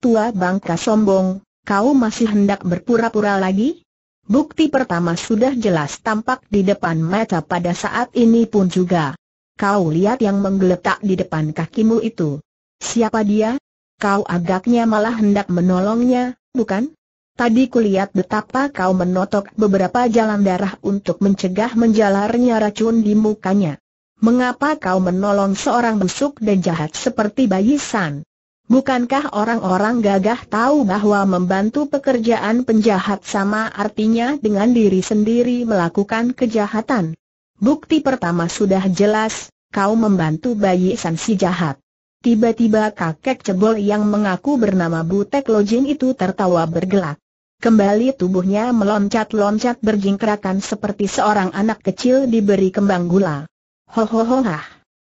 tua bangka sombong, kau masih hendak berpura-pura lagi? Bukti pertama sudah jelas tampak di depan mata pada saat ini pun juga. Kau lihat yang menggeletak di depan kakimu itu. Siapa dia? Kau agaknya malah hendak menolongnya, bukan? Tadi kulihat betapa kau menotok beberapa jalan darah untuk mencegah menjalarnya racun di mukanya. Mengapa kau menolong seorang busuk dan jahat seperti bayi San? Bukankah orang-orang gagah tahu bahwa membantu pekerjaan penjahat sama artinya dengan diri sendiri melakukan kejahatan? Bukti pertama sudah jelas, kau membantu bayi sansi jahat. Tiba-tiba kakek cebol yang mengaku bernama Butek Lojin itu tertawa bergelak. Kembali tubuhnya meloncat-loncat berjingkrakan seperti seorang anak kecil diberi kembang gula. Ho ho ho ha.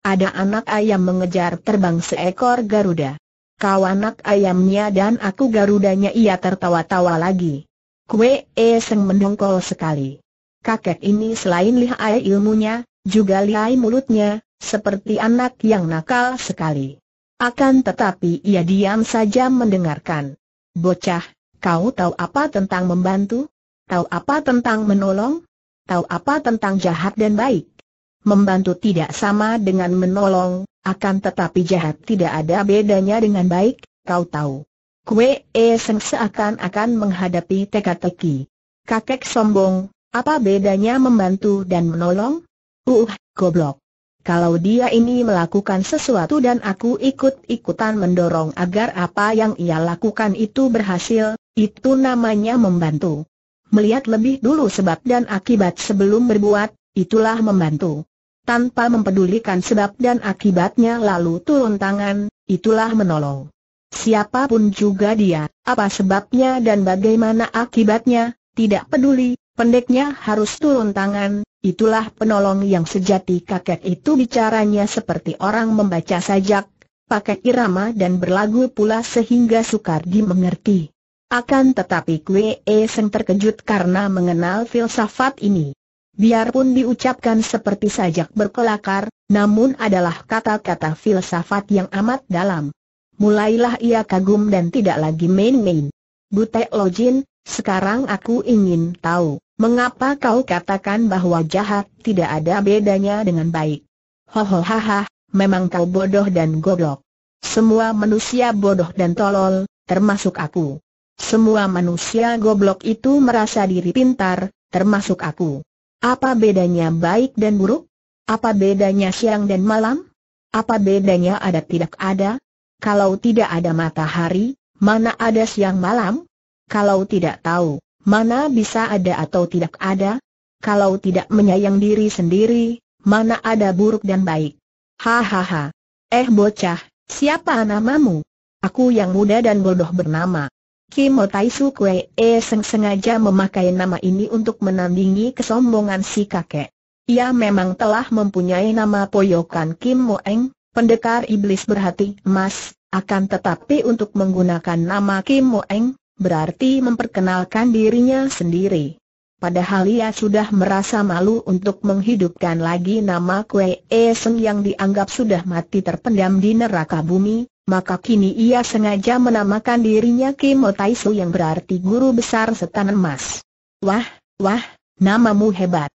Ada anak ayam mengejar terbang seekor Garuda. Kau anak ayamnya dan aku garudanya ia tertawa-tawa lagi. Kue E Seng mendongkol sekali. Kakek ini selain lihai ilmunya, juga lihai mulutnya, seperti anak yang nakal sekali. Akan tetapi ia diam saja mendengarkan. Bocah, kau tahu apa tentang membantu? Tahu apa tentang menolong? Tahu apa tentang jahat dan baik? Membantu tidak sama dengan menolong, akan tetapi jahat tidak ada bedanya dengan baik, kau tahu. Kue e seng seakan-akan menghadapi teka-teki. Kakek sombong, apa bedanya membantu dan menolong? Uh, goblok. Kalau dia ini melakukan sesuatu dan aku ikut-ikutan mendorong agar apa yang ia lakukan itu berhasil, itu namanya membantu. Melihat lebih dulu sebab dan akibat sebelum berbuat, itulah membantu tanpa mempedulikan sebab dan akibatnya lalu turun tangan, itulah menolong. Siapapun juga dia, apa sebabnya dan bagaimana akibatnya, tidak peduli, pendeknya harus turun tangan, itulah penolong yang sejati kakek itu bicaranya seperti orang membaca sajak, pakai irama dan berlagu pula sehingga sukar dimengerti. Akan tetapi Kwe e Seng terkejut karena mengenal filsafat ini biarpun diucapkan seperti sajak berkelakar, namun adalah kata-kata filsafat yang amat dalam. Mulailah ia kagum dan tidak lagi main-main. Butek Lojin, sekarang aku ingin tahu, mengapa kau katakan bahwa jahat tidak ada bedanya dengan baik? Hohohaha, memang kau bodoh dan goblok. Semua manusia bodoh dan tolol, termasuk aku. Semua manusia goblok itu merasa diri pintar, termasuk aku. Apa bedanya baik dan buruk? Apa bedanya siang dan malam? Apa bedanya ada tidak ada? Kalau tidak ada matahari, mana ada siang malam? Kalau tidak tahu, mana bisa ada atau tidak ada? Kalau tidak menyayang diri sendiri, mana ada buruk dan baik? Hahaha. Eh bocah, siapa namamu? Aku yang muda dan bodoh bernama Kimo Taisu Kue E eh, Seng sengaja memakai nama ini untuk menandingi kesombongan si kakek. Ia memang telah mempunyai nama poyokan Kim Mo Eng, pendekar iblis berhati emas, akan tetapi untuk menggunakan nama Kim Mo Eng, berarti memperkenalkan dirinya sendiri. Padahal ia sudah merasa malu untuk menghidupkan lagi nama Kue E Seng yang dianggap sudah mati terpendam di neraka bumi, maka kini ia sengaja menamakan dirinya Kim Taisu yang berarti guru besar setan emas. Wah, wah, namamu hebat.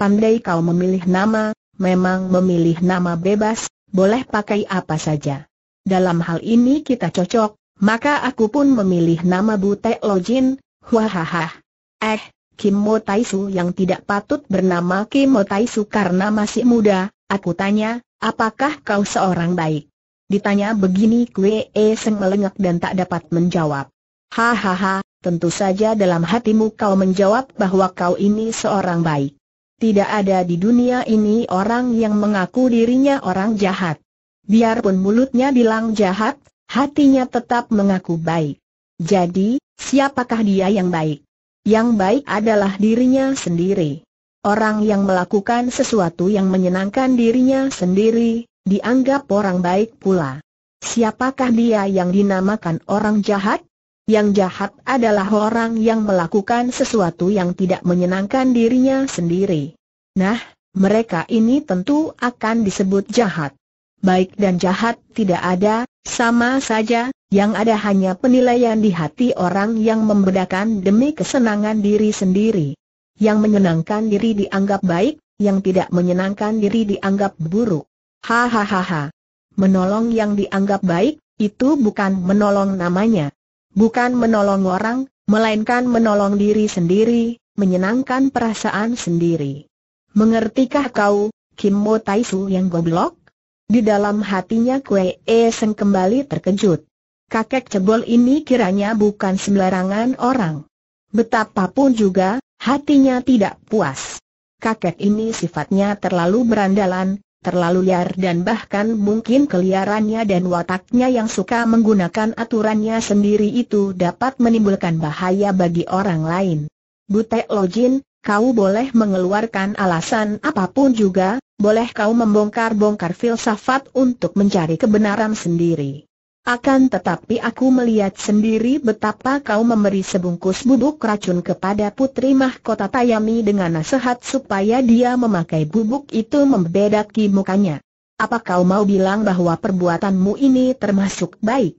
Pandai kau memilih nama, memang memilih nama bebas, boleh pakai apa saja. Dalam hal ini kita cocok, maka aku pun memilih nama Butek Lojin, wahaha. Eh, Kim Taisu yang tidak patut bernama Kim Taisu karena masih muda, aku tanya, apakah kau seorang baik? Ditanya begini Kwe e Seng melengak dan tak dapat menjawab. Hahaha, tentu saja dalam hatimu kau menjawab bahwa kau ini seorang baik. Tidak ada di dunia ini orang yang mengaku dirinya orang jahat. Biarpun mulutnya bilang jahat, hatinya tetap mengaku baik. Jadi, siapakah dia yang baik? Yang baik adalah dirinya sendiri. Orang yang melakukan sesuatu yang menyenangkan dirinya sendiri, dianggap orang baik pula. Siapakah dia yang dinamakan orang jahat? Yang jahat adalah orang yang melakukan sesuatu yang tidak menyenangkan dirinya sendiri. Nah, mereka ini tentu akan disebut jahat. Baik dan jahat tidak ada, sama saja, yang ada hanya penilaian di hati orang yang membedakan demi kesenangan diri sendiri. Yang menyenangkan diri dianggap baik, yang tidak menyenangkan diri dianggap buruk. Hahaha. Menolong yang dianggap baik, itu bukan menolong namanya. Bukan menolong orang, melainkan menolong diri sendiri, menyenangkan perasaan sendiri. Mengertikah kau, Kim Mo Su yang goblok? Di dalam hatinya Kue E Seng kembali terkejut. Kakek cebol ini kiranya bukan sembarangan orang. Betapapun juga, hatinya tidak puas. Kakek ini sifatnya terlalu berandalan, terlalu liar dan bahkan mungkin keliarannya dan wataknya yang suka menggunakan aturannya sendiri itu dapat menimbulkan bahaya bagi orang lain. Butek Lojin, kau boleh mengeluarkan alasan apapun juga, boleh kau membongkar-bongkar filsafat untuk mencari kebenaran sendiri. Akan tetapi aku melihat sendiri betapa kau memberi sebungkus bubuk racun kepada Putri Mahkota Tayami dengan nasihat supaya dia memakai bubuk itu membedaki mukanya. Apa kau mau bilang bahwa perbuatanmu ini termasuk baik?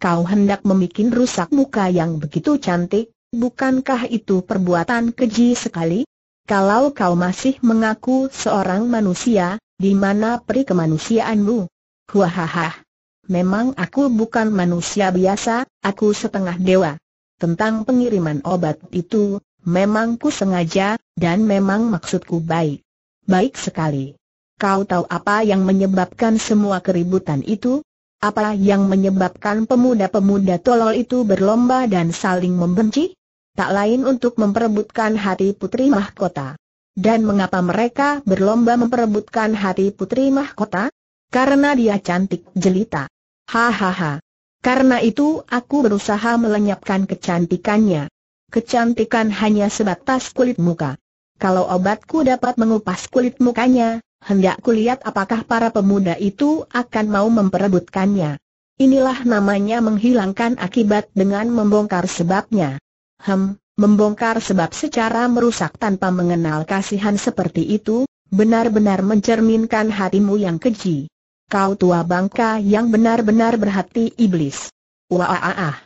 Kau hendak membuat rusak muka yang begitu cantik, bukankah itu perbuatan keji sekali? Kalau kau masih mengaku seorang manusia, di mana peri kemanusiaanmu? Huahaha. Memang aku bukan manusia biasa, aku setengah dewa. Tentang pengiriman obat itu, memang ku sengaja, dan memang maksudku baik. Baik sekali. Kau tahu apa yang menyebabkan semua keributan itu? Apa yang menyebabkan pemuda-pemuda tolol itu berlomba dan saling membenci? Tak lain untuk memperebutkan hati putri mahkota. Dan mengapa mereka berlomba memperebutkan hati putri mahkota? Karena dia cantik jelita. Hahaha. Karena itu aku berusaha melenyapkan kecantikannya. Kecantikan hanya sebatas kulit muka. Kalau obatku dapat mengupas kulit mukanya, hendak kulihat apakah para pemuda itu akan mau memperebutkannya. Inilah namanya menghilangkan akibat dengan membongkar sebabnya. Hem, membongkar sebab secara merusak tanpa mengenal kasihan seperti itu, benar-benar mencerminkan hatimu yang keji. Kau tua bangka yang benar-benar berhati iblis. Wah, ah.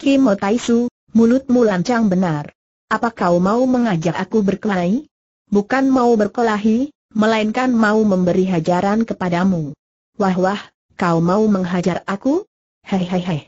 Taisu, mulutmu lancang benar. Apa kau mau mengajak aku berkelahi? Bukan mau berkelahi, melainkan mau memberi hajaran kepadamu. Wah wah, kau mau menghajar aku? Hei hei hei.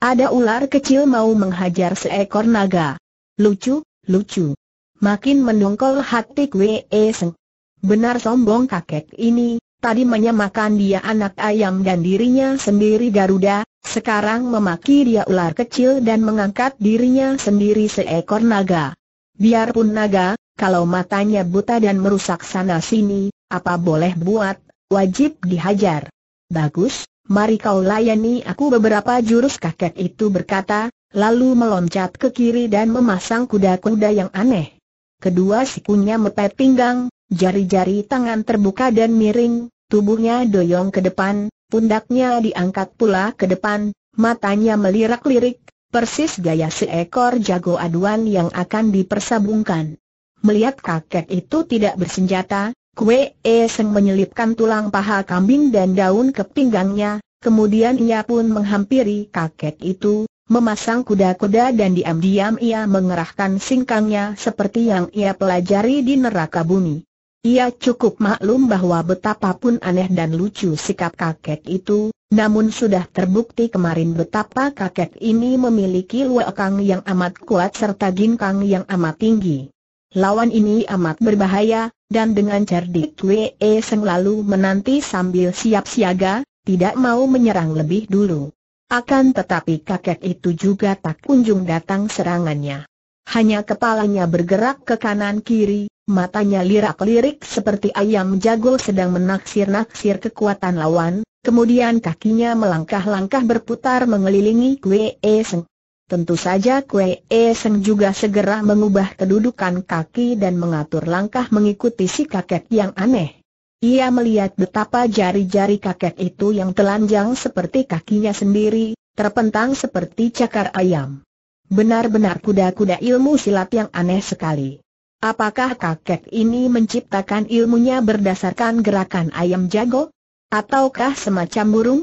Ada ular kecil mau menghajar seekor naga. Lucu, lucu. Makin mendongkol hati Kwe Seng. Benar sombong kakek ini, Tadi menyamakan dia anak ayam dan dirinya sendiri Garuda, sekarang memaki dia ular kecil dan mengangkat dirinya sendiri seekor naga. Biarpun naga, kalau matanya buta dan merusak sana-sini, apa boleh buat, wajib dihajar. Bagus, mari kau layani aku beberapa jurus kakek itu berkata, lalu meloncat ke kiri dan memasang kuda-kuda yang aneh. Kedua sikunya mepet pinggang, Jari-jari tangan terbuka dan miring, tubuhnya doyong ke depan, pundaknya diangkat pula ke depan, matanya melirak-lirik, persis gaya seekor jago aduan yang akan dipersabungkan. Melihat kakek itu tidak bersenjata, Kue Eseng menyelipkan tulang paha kambing dan daun ke pinggangnya, kemudian ia pun menghampiri kakek itu, memasang kuda-kuda dan diam-diam ia mengerahkan singkangnya seperti yang ia pelajari di neraka bumi. Ia cukup maklum bahwa betapapun aneh dan lucu sikap kakek itu, namun sudah terbukti kemarin betapa kakek ini memiliki luakang yang amat kuat serta ginkang yang amat tinggi. Lawan ini amat berbahaya, dan dengan cerdik Wee e Seng lalu menanti sambil siap siaga, tidak mau menyerang lebih dulu. Akan tetapi kakek itu juga tak kunjung datang serangannya. Hanya kepalanya bergerak ke kanan kiri, matanya lirak-lirik seperti ayam jago sedang menaksir-naksir kekuatan lawan, kemudian kakinya melangkah-langkah berputar mengelilingi Kue Seng. Tentu saja Kue Seng juga segera mengubah kedudukan kaki dan mengatur langkah mengikuti si kakek yang aneh. Ia melihat betapa jari-jari kakek itu yang telanjang seperti kakinya sendiri, terpentang seperti cakar ayam. Benar-benar kuda-kuda ilmu silat yang aneh sekali. Apakah kakek ini menciptakan ilmunya berdasarkan gerakan ayam jago? Ataukah semacam burung?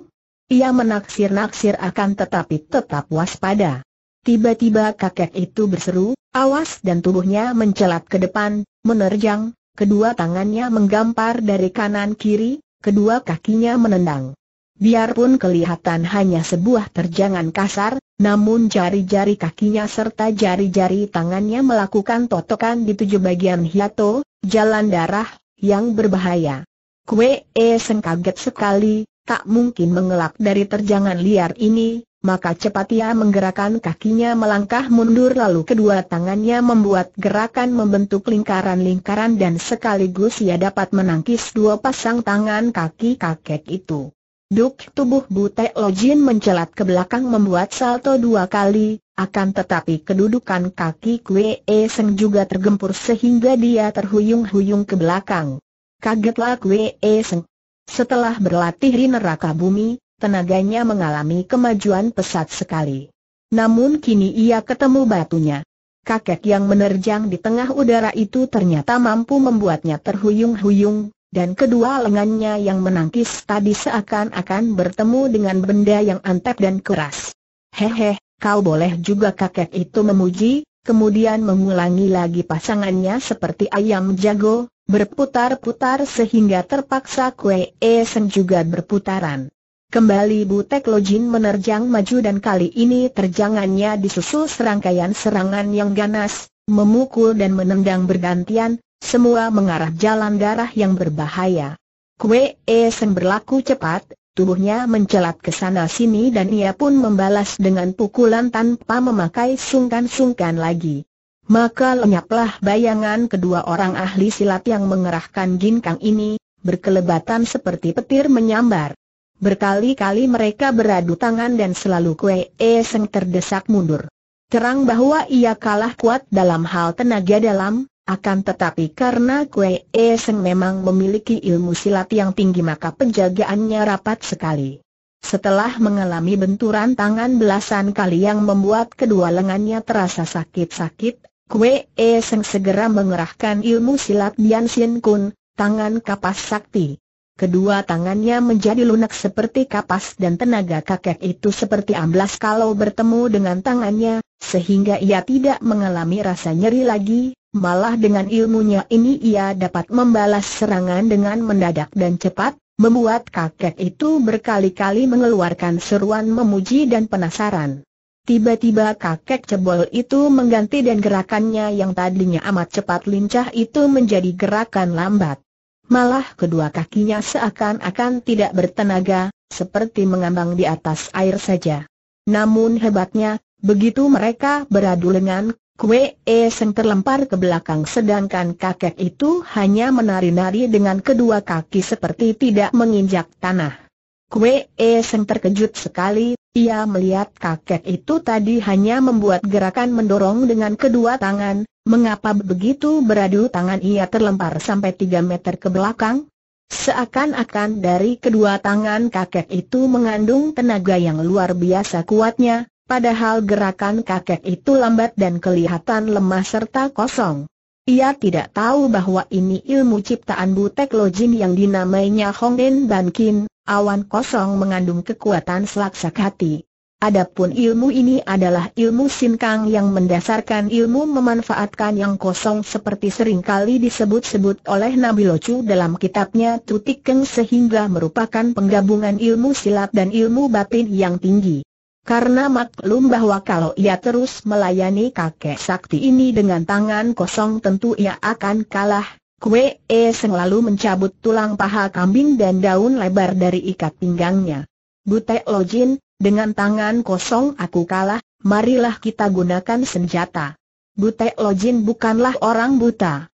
Ia menaksir-naksir akan tetapi tetap waspada. Tiba-tiba kakek itu berseru, awas dan tubuhnya mencelat ke depan, menerjang, kedua tangannya menggampar dari kanan kiri, kedua kakinya menendang. Biarpun kelihatan hanya sebuah terjangan kasar, namun jari-jari kakinya serta jari-jari tangannya melakukan totokan di tujuh bagian hiato, jalan darah, yang berbahaya. Kue E Seng kaget sekali, tak mungkin mengelak dari terjangan liar ini, maka cepat ia menggerakkan kakinya melangkah mundur lalu kedua tangannya membuat gerakan membentuk lingkaran-lingkaran dan sekaligus ia dapat menangkis dua pasang tangan kaki kakek itu. Duk tubuh Bute Lojin mencelat ke belakang membuat salto dua kali, akan tetapi kedudukan kaki Kwe e Seng juga tergempur sehingga dia terhuyung-huyung ke belakang. Kagetlah Kwe e Seng. Setelah berlatih di neraka bumi, tenaganya mengalami kemajuan pesat sekali. Namun kini ia ketemu batunya. Kakek yang menerjang di tengah udara itu ternyata mampu membuatnya terhuyung-huyung, dan kedua lengannya yang menangkis tadi seakan-akan bertemu dengan benda yang antep dan keras. Hehe, kau boleh juga kakek itu memuji, kemudian mengulangi lagi pasangannya seperti ayam jago, berputar-putar sehingga terpaksa kue esen juga berputaran. Kembali Butek Lojin menerjang maju dan kali ini terjangannya disusul serangkaian serangan yang ganas, memukul dan menendang bergantian, semua mengarah jalan darah yang berbahaya. Kue Seng berlaku cepat, tubuhnya mencelat ke sana sini dan ia pun membalas dengan pukulan tanpa memakai sungkan-sungkan lagi. Maka lenyaplah bayangan kedua orang ahli silat yang mengerahkan ginkang ini, berkelebatan seperti petir menyambar. Berkali-kali mereka beradu tangan dan selalu Kue E Seng terdesak mundur. Terang bahwa ia kalah kuat dalam hal tenaga dalam, akan tetapi karena Kue Seng memang memiliki ilmu silat yang tinggi maka penjagaannya rapat sekali. Setelah mengalami benturan tangan belasan kali yang membuat kedua lengannya terasa sakit-sakit, Kue Seng segera mengerahkan ilmu silat Bian Sin Kun, tangan kapas sakti. Kedua tangannya menjadi lunak seperti kapas dan tenaga kakek itu seperti amblas kalau bertemu dengan tangannya, sehingga ia tidak mengalami rasa nyeri lagi, Malah dengan ilmunya ini ia dapat membalas serangan dengan mendadak dan cepat, membuat kakek itu berkali-kali mengeluarkan seruan memuji dan penasaran. Tiba-tiba kakek cebol itu mengganti dan gerakannya yang tadinya amat cepat lincah itu menjadi gerakan lambat. Malah kedua kakinya seakan-akan tidak bertenaga, seperti mengambang di atas air saja. Namun hebatnya, begitu mereka beradu lengan, Kue yang e terlempar ke belakang sedangkan kakek itu hanya menari-nari dengan kedua kaki seperti tidak menginjak tanah. Kue yang e terkejut sekali, ia melihat kakek itu tadi hanya membuat gerakan mendorong dengan kedua tangan, mengapa begitu beradu tangan ia terlempar sampai 3 meter ke belakang? Seakan-akan dari kedua tangan kakek itu mengandung tenaga yang luar biasa kuatnya, Padahal gerakan kakek itu lambat dan kelihatan lemah serta kosong. Ia tidak tahu bahwa ini ilmu ciptaan Butek Lojin yang dinamainya Hongden Bankin, awan kosong mengandung kekuatan selaksak hati. Adapun ilmu ini adalah ilmu sinkang yang mendasarkan ilmu memanfaatkan yang kosong seperti seringkali disebut-sebut oleh Nabi Locu dalam kitabnya Tutikeng sehingga merupakan penggabungan ilmu silat dan ilmu batin yang tinggi. Karena maklum bahwa kalau ia terus melayani kakek sakti ini dengan tangan kosong tentu ia akan kalah, Kue E selalu mencabut tulang paha kambing dan daun lebar dari ikat pinggangnya. Butek Lojin, dengan tangan kosong aku kalah, marilah kita gunakan senjata. Butek Lojin bukanlah orang buta.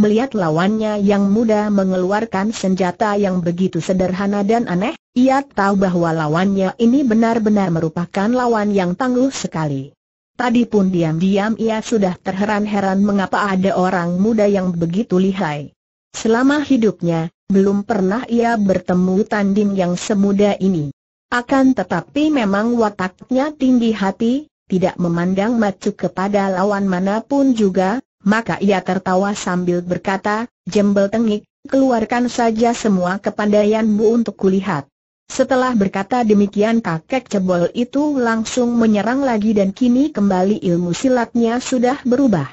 Melihat lawannya yang muda mengeluarkan senjata yang begitu sederhana dan aneh, ia tahu bahwa lawannya ini benar-benar merupakan lawan yang tangguh sekali. Tadi pun diam-diam ia sudah terheran-heran mengapa ada orang muda yang begitu lihai. Selama hidupnya, belum pernah ia bertemu tanding yang semuda ini. Akan tetapi memang wataknya tinggi hati, tidak memandang macu kepada lawan manapun juga, maka ia tertawa sambil berkata, jembel tengik, keluarkan saja semua kepandaianmu untuk kulihat. Setelah berkata demikian kakek cebol itu langsung menyerang lagi dan kini kembali ilmu silatnya sudah berubah.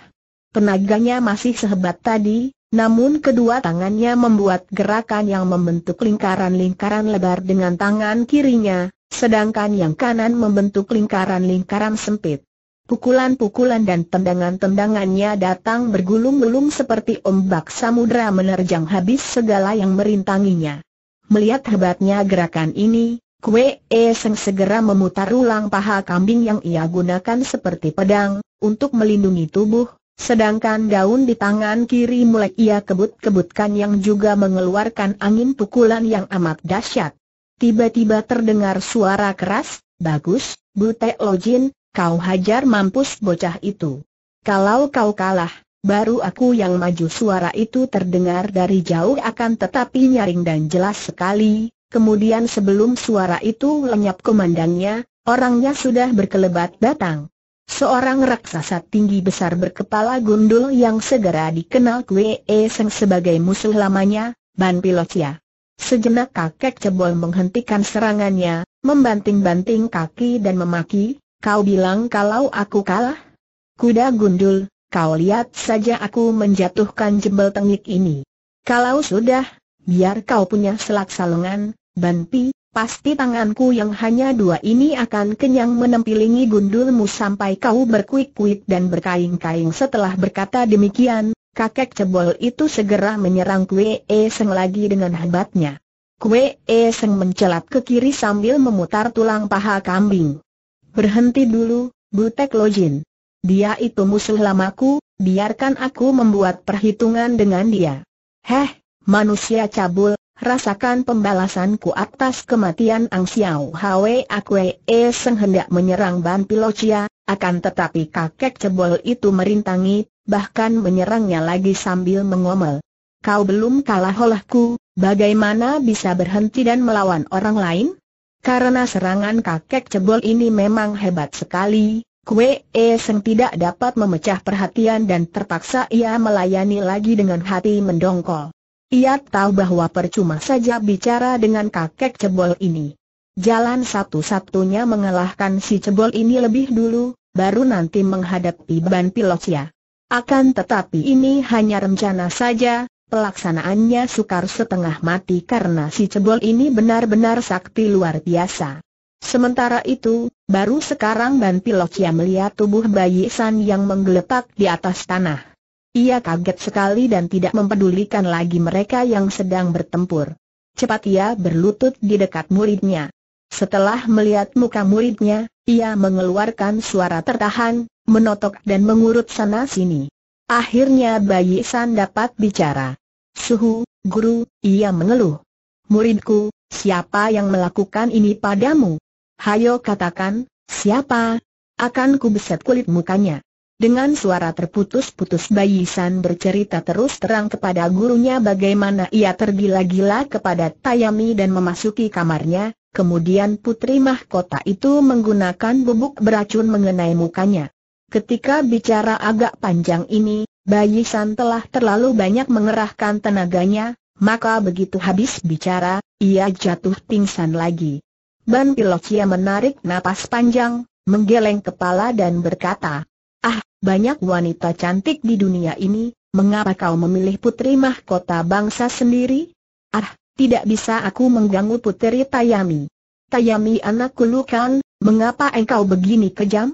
Tenaganya masih sehebat tadi, namun kedua tangannya membuat gerakan yang membentuk lingkaran-lingkaran lebar dengan tangan kirinya, sedangkan yang kanan membentuk lingkaran-lingkaran sempit. Pukulan-pukulan dan tendangan-tendangannya datang bergulung-gulung seperti ombak samudera menerjang habis segala yang merintanginya. Melihat hebatnya gerakan ini, Kue e Seng segera memutar ulang paha kambing yang ia gunakan seperti pedang, untuk melindungi tubuh, sedangkan daun di tangan kiri mulai ia kebut-kebutkan yang juga mengeluarkan angin pukulan yang amat dahsyat. Tiba-tiba terdengar suara keras, Bagus, Bute Lojin, kau hajar mampus bocah itu. Kalau kau kalah, baru aku yang maju suara itu terdengar dari jauh akan tetapi nyaring dan jelas sekali, kemudian sebelum suara itu lenyap kemandangnya, orangnya sudah berkelebat datang. Seorang raksasa tinggi besar berkepala gundul yang segera dikenal Kwee e Seng sebagai musuh lamanya, Ban Pilocia. Ya. Sejenak kakek cebol menghentikan serangannya, membanting-banting kaki dan memaki, Kau bilang kalau aku kalah? Kuda gundul, kau lihat saja aku menjatuhkan jembel tengik ini. Kalau sudah, biar kau punya selak salungan, banpi, pasti tanganku yang hanya dua ini akan kenyang menempilingi gundulmu sampai kau berkuik-kuik dan berkaing-kaing setelah berkata demikian, kakek cebol itu segera menyerang Kue Seng lagi dengan hebatnya. Kue Seng mencelat ke kiri sambil memutar tulang paha kambing. Berhenti dulu, Butek Lojin. Dia itu musuh lamaku, biarkan aku membuat perhitungan dengan dia. Heh, manusia cabul, rasakan pembalasanku atas kematian Ang Xiao Hwe Akwe E Seng hendak menyerang Ban Pilocia, akan tetapi kakek cebol itu merintangi, bahkan menyerangnya lagi sambil mengomel. Kau belum kalah olehku, bagaimana bisa berhenti dan melawan orang lain? Karena serangan kakek cebol ini memang hebat sekali, Kue Seng tidak dapat memecah perhatian dan terpaksa ia melayani lagi dengan hati mendongkol. Ia tahu bahwa percuma saja bicara dengan kakek cebol ini. Jalan satu-satunya mengalahkan si cebol ini lebih dulu, baru nanti menghadapi ban pilotnya. Akan tetapi ini hanya rencana saja, Pelaksanaannya sukar setengah mati karena si cebol ini benar-benar sakti luar biasa. Sementara itu, baru sekarang Ban Lokia melihat tubuh bayi San yang menggeletak di atas tanah. Ia kaget sekali dan tidak mempedulikan lagi mereka yang sedang bertempur. Cepat ia berlutut di dekat muridnya. Setelah melihat muka muridnya, ia mengeluarkan suara tertahan, menotok dan mengurut sana-sini. Akhirnya Bayi San dapat bicara. Suhu, guru, ia mengeluh. Muridku, siapa yang melakukan ini padamu? Hayo katakan, siapa? Akan kubeset kulit mukanya. Dengan suara terputus-putus Bayi San bercerita terus terang kepada gurunya bagaimana ia tergila-gila kepada Tayami dan memasuki kamarnya, kemudian putri mahkota itu menggunakan bubuk beracun mengenai mukanya. Ketika bicara agak panjang ini, Bayi San telah terlalu banyak mengerahkan tenaganya, maka begitu habis bicara, ia jatuh pingsan lagi. Ban Pilocia menarik napas panjang, menggeleng kepala dan berkata, Ah, banyak wanita cantik di dunia ini, mengapa kau memilih putri mahkota bangsa sendiri? Ah, tidak bisa aku mengganggu putri Tayami. Tayami anakku Lukan, mengapa engkau begini kejam?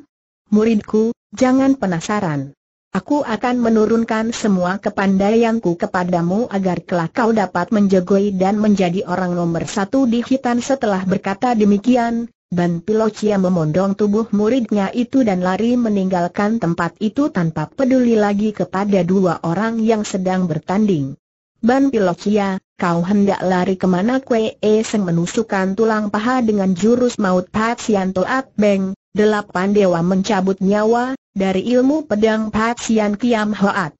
Muridku, Jangan penasaran. Aku akan menurunkan semua kepandaianku kepadamu agar kelak kau dapat menjagoi dan menjadi orang nomor satu di hitan setelah berkata demikian, Ban Pilocia memondong tubuh muridnya itu dan lari meninggalkan tempat itu tanpa peduli lagi kepada dua orang yang sedang bertanding. Ban Pilocia, kau hendak lari kemana Kwe Seng menusukkan tulang paha dengan jurus maut Pat Sianto At Beng, delapan dewa mencabut nyawa, dari ilmu pedang Patsian Kiam Hoat.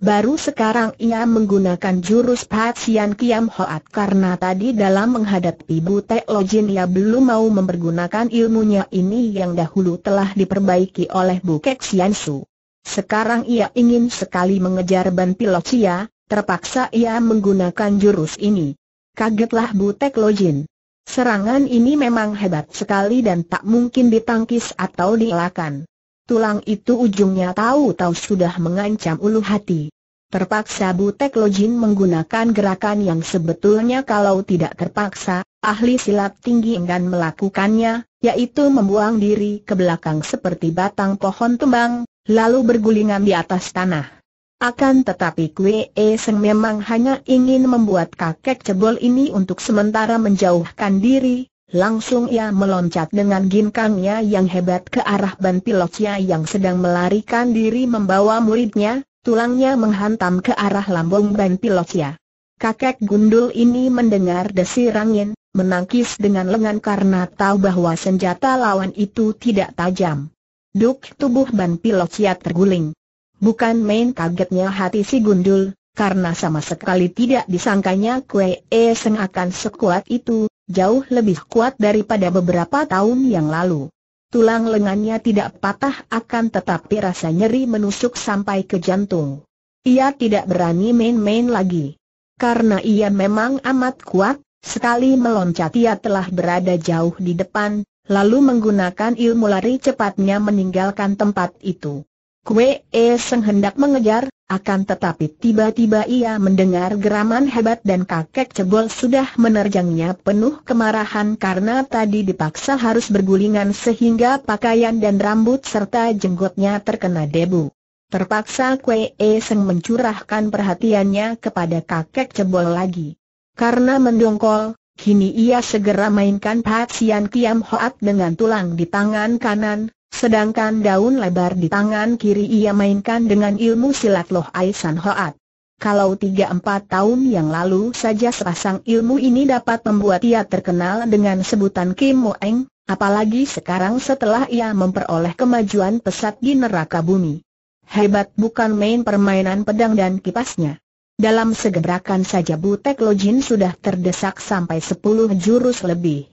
Baru sekarang ia menggunakan jurus Patsian Kiam Hoat karena tadi dalam menghadapi Butek Lojin ia belum mau mempergunakan ilmunya ini yang dahulu telah diperbaiki oleh Bukek Sian Su. Sekarang ia ingin sekali mengejar Ban Sia, terpaksa ia menggunakan jurus ini. Kagetlah Butek Lojin. Serangan ini memang hebat sekali dan tak mungkin ditangkis atau dielakkan. Tulang itu ujungnya tahu-tahu sudah mengancam ulu hati. Terpaksa Butek Lojin menggunakan gerakan yang sebetulnya kalau tidak terpaksa, ahli silat tinggi enggan melakukannya, yaitu membuang diri ke belakang seperti batang pohon tumbang, lalu bergulingan di atas tanah. Akan tetapi Kue Seng memang hanya ingin membuat kakek cebol ini untuk sementara menjauhkan diri, langsung ia meloncat dengan ginkangnya yang hebat ke arah ban pilotnya yang sedang melarikan diri membawa muridnya, tulangnya menghantam ke arah lambung ban pilotnya. Kakek gundul ini mendengar desir angin, menangkis dengan lengan karena tahu bahwa senjata lawan itu tidak tajam. Duk tubuh ban pilotnya terguling. Bukan main kagetnya hati si gundul, karena sama sekali tidak disangkanya Kue E Seng akan sekuat itu, jauh lebih kuat daripada beberapa tahun yang lalu. Tulang lengannya tidak patah akan tetapi rasa nyeri menusuk sampai ke jantung. Ia tidak berani main-main lagi. Karena ia memang amat kuat, sekali meloncat ia telah berada jauh di depan, lalu menggunakan ilmu lari cepatnya meninggalkan tempat itu. Kue E Seng hendak mengejar, akan tetapi tiba-tiba ia mendengar geraman hebat dan kakek cebol sudah menerjangnya penuh kemarahan karena tadi dipaksa harus bergulingan sehingga pakaian dan rambut serta jenggotnya terkena debu. Terpaksa Kue E Seng mencurahkan perhatiannya kepada kakek cebol lagi. Karena mendongkol, kini ia segera mainkan Pat Sian Kiam Hoat dengan tulang di tangan kanan, Sedangkan daun lebar di tangan kiri ia mainkan dengan ilmu silat Loh Aisan Hoat. Kalau tiga empat tahun yang lalu saja sepasang ilmu ini dapat membuat ia terkenal dengan sebutan Kim Mo Eng, apalagi sekarang setelah ia memperoleh kemajuan pesat di neraka bumi. Hebat bukan main permainan pedang dan kipasnya. Dalam segebrakan saja Butek Lojin sudah terdesak sampai sepuluh jurus lebih.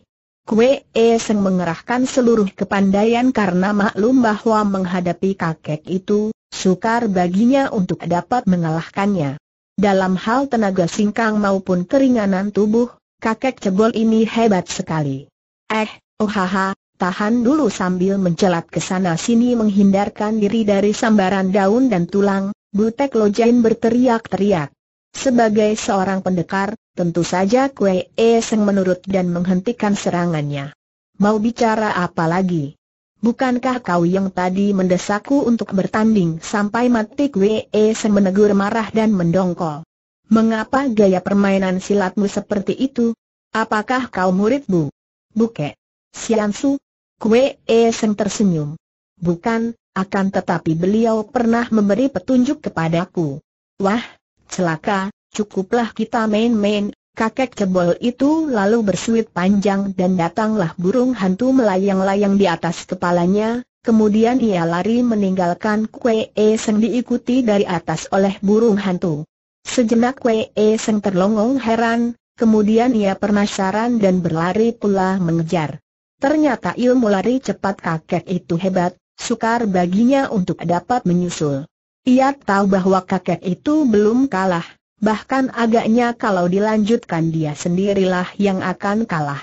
Kue Eseng mengerahkan seluruh kepandaian karena maklum bahwa menghadapi kakek itu, sukar baginya untuk dapat mengalahkannya. Dalam hal tenaga singkang maupun keringanan tubuh, kakek cebol ini hebat sekali. Eh, ohaha, oh tahan dulu sambil mencelat ke sana sini menghindarkan diri dari sambaran daun dan tulang, Butek Lojain berteriak-teriak. Sebagai seorang pendekar, Tentu saja Kue E Seng menurut dan menghentikan serangannya. Mau bicara apa lagi? Bukankah kau yang tadi mendesakku untuk bertanding sampai mati Kue E Seng menegur marah dan mendongkol? Mengapa gaya permainan silatmu seperti itu? Apakah kau muridku? Buke. Siansu. Kue E Seng tersenyum. Bukan, akan tetapi beliau pernah memberi petunjuk kepadaku. Wah, celaka, cukuplah kita main-main, kakek cebol itu lalu bersuit panjang dan datanglah burung hantu melayang-layang di atas kepalanya, kemudian ia lari meninggalkan Kue e Seng diikuti dari atas oleh burung hantu. Sejenak Kue e Seng terlongong heran, kemudian ia penasaran dan berlari pula mengejar. Ternyata ilmu lari cepat kakek itu hebat, sukar baginya untuk dapat menyusul. Ia tahu bahwa kakek itu belum kalah, bahkan agaknya kalau dilanjutkan dia sendirilah yang akan kalah.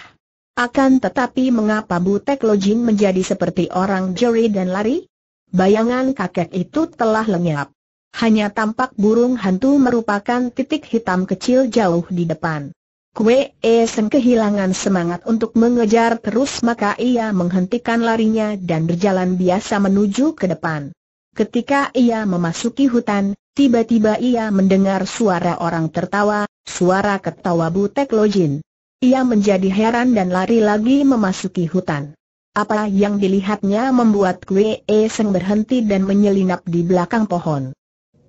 Akan tetapi mengapa Butek Lojin menjadi seperti orang juri dan lari? Bayangan kakek itu telah lenyap. Hanya tampak burung hantu merupakan titik hitam kecil jauh di depan. Kue e Seng kehilangan semangat untuk mengejar terus maka ia menghentikan larinya dan berjalan biasa menuju ke depan. Ketika ia memasuki hutan, tiba-tiba ia mendengar suara orang tertawa, suara ketawa Butek Lojin. Ia menjadi heran dan lari lagi memasuki hutan. Apa yang dilihatnya membuat Kwe e Seng berhenti dan menyelinap di belakang pohon.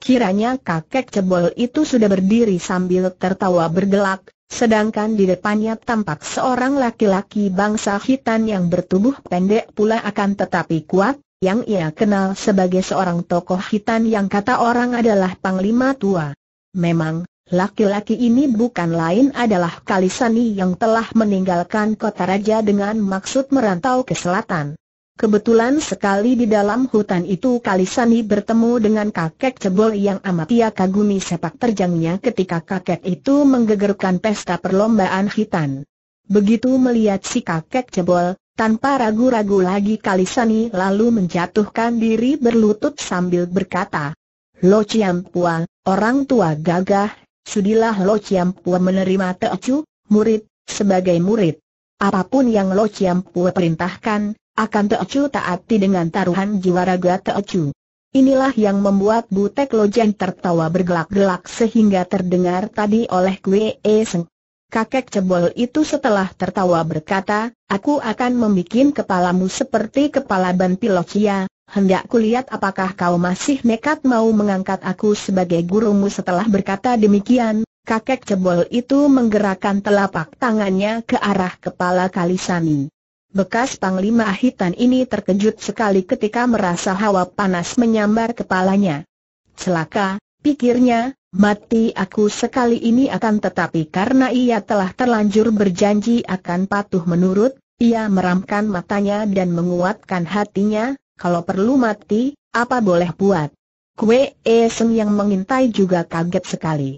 Kiranya kakek cebol itu sudah berdiri sambil tertawa bergelak, sedangkan di depannya tampak seorang laki-laki bangsa hitam yang bertubuh pendek pula akan tetapi kuat, yang ia kenal sebagai seorang tokoh hitam yang kata orang adalah Panglima Tua. Memang, laki-laki ini bukan lain adalah Kalisani yang telah meninggalkan kota raja dengan maksud merantau ke selatan. Kebetulan sekali di dalam hutan itu Kalisani bertemu dengan kakek cebol yang amat ia kagumi sepak terjangnya ketika kakek itu menggegerkan pesta perlombaan hitam. Begitu melihat si kakek cebol, tanpa ragu-ragu lagi Kalisani lalu menjatuhkan diri berlutut sambil berkata, Lo Chiam Pua, orang tua gagah, sudilah Lo Chiam Pua menerima Teocu, murid, sebagai murid. Apapun yang Lo Chiam Pua perintahkan, akan Teocu taati dengan taruhan jiwa raga Teocu. Inilah yang membuat Butek Lojen tertawa bergelak-gelak sehingga terdengar tadi oleh Kwe E Seng. Kakek cebol itu setelah tertawa berkata, aku akan membuat kepalamu seperti kepala ban pilocia. hendak kulihat apakah kau masih nekat mau mengangkat aku sebagai gurumu setelah berkata demikian. Kakek cebol itu menggerakkan telapak tangannya ke arah kepala Kalisani. Bekas Panglima Hitan ini terkejut sekali ketika merasa hawa panas menyambar kepalanya. Celaka, pikirnya, Mati aku sekali ini akan tetapi karena ia telah terlanjur berjanji akan patuh menurut, ia meramkan matanya dan menguatkan hatinya, kalau perlu mati, apa boleh buat. Kue Eseng yang mengintai juga kaget sekali.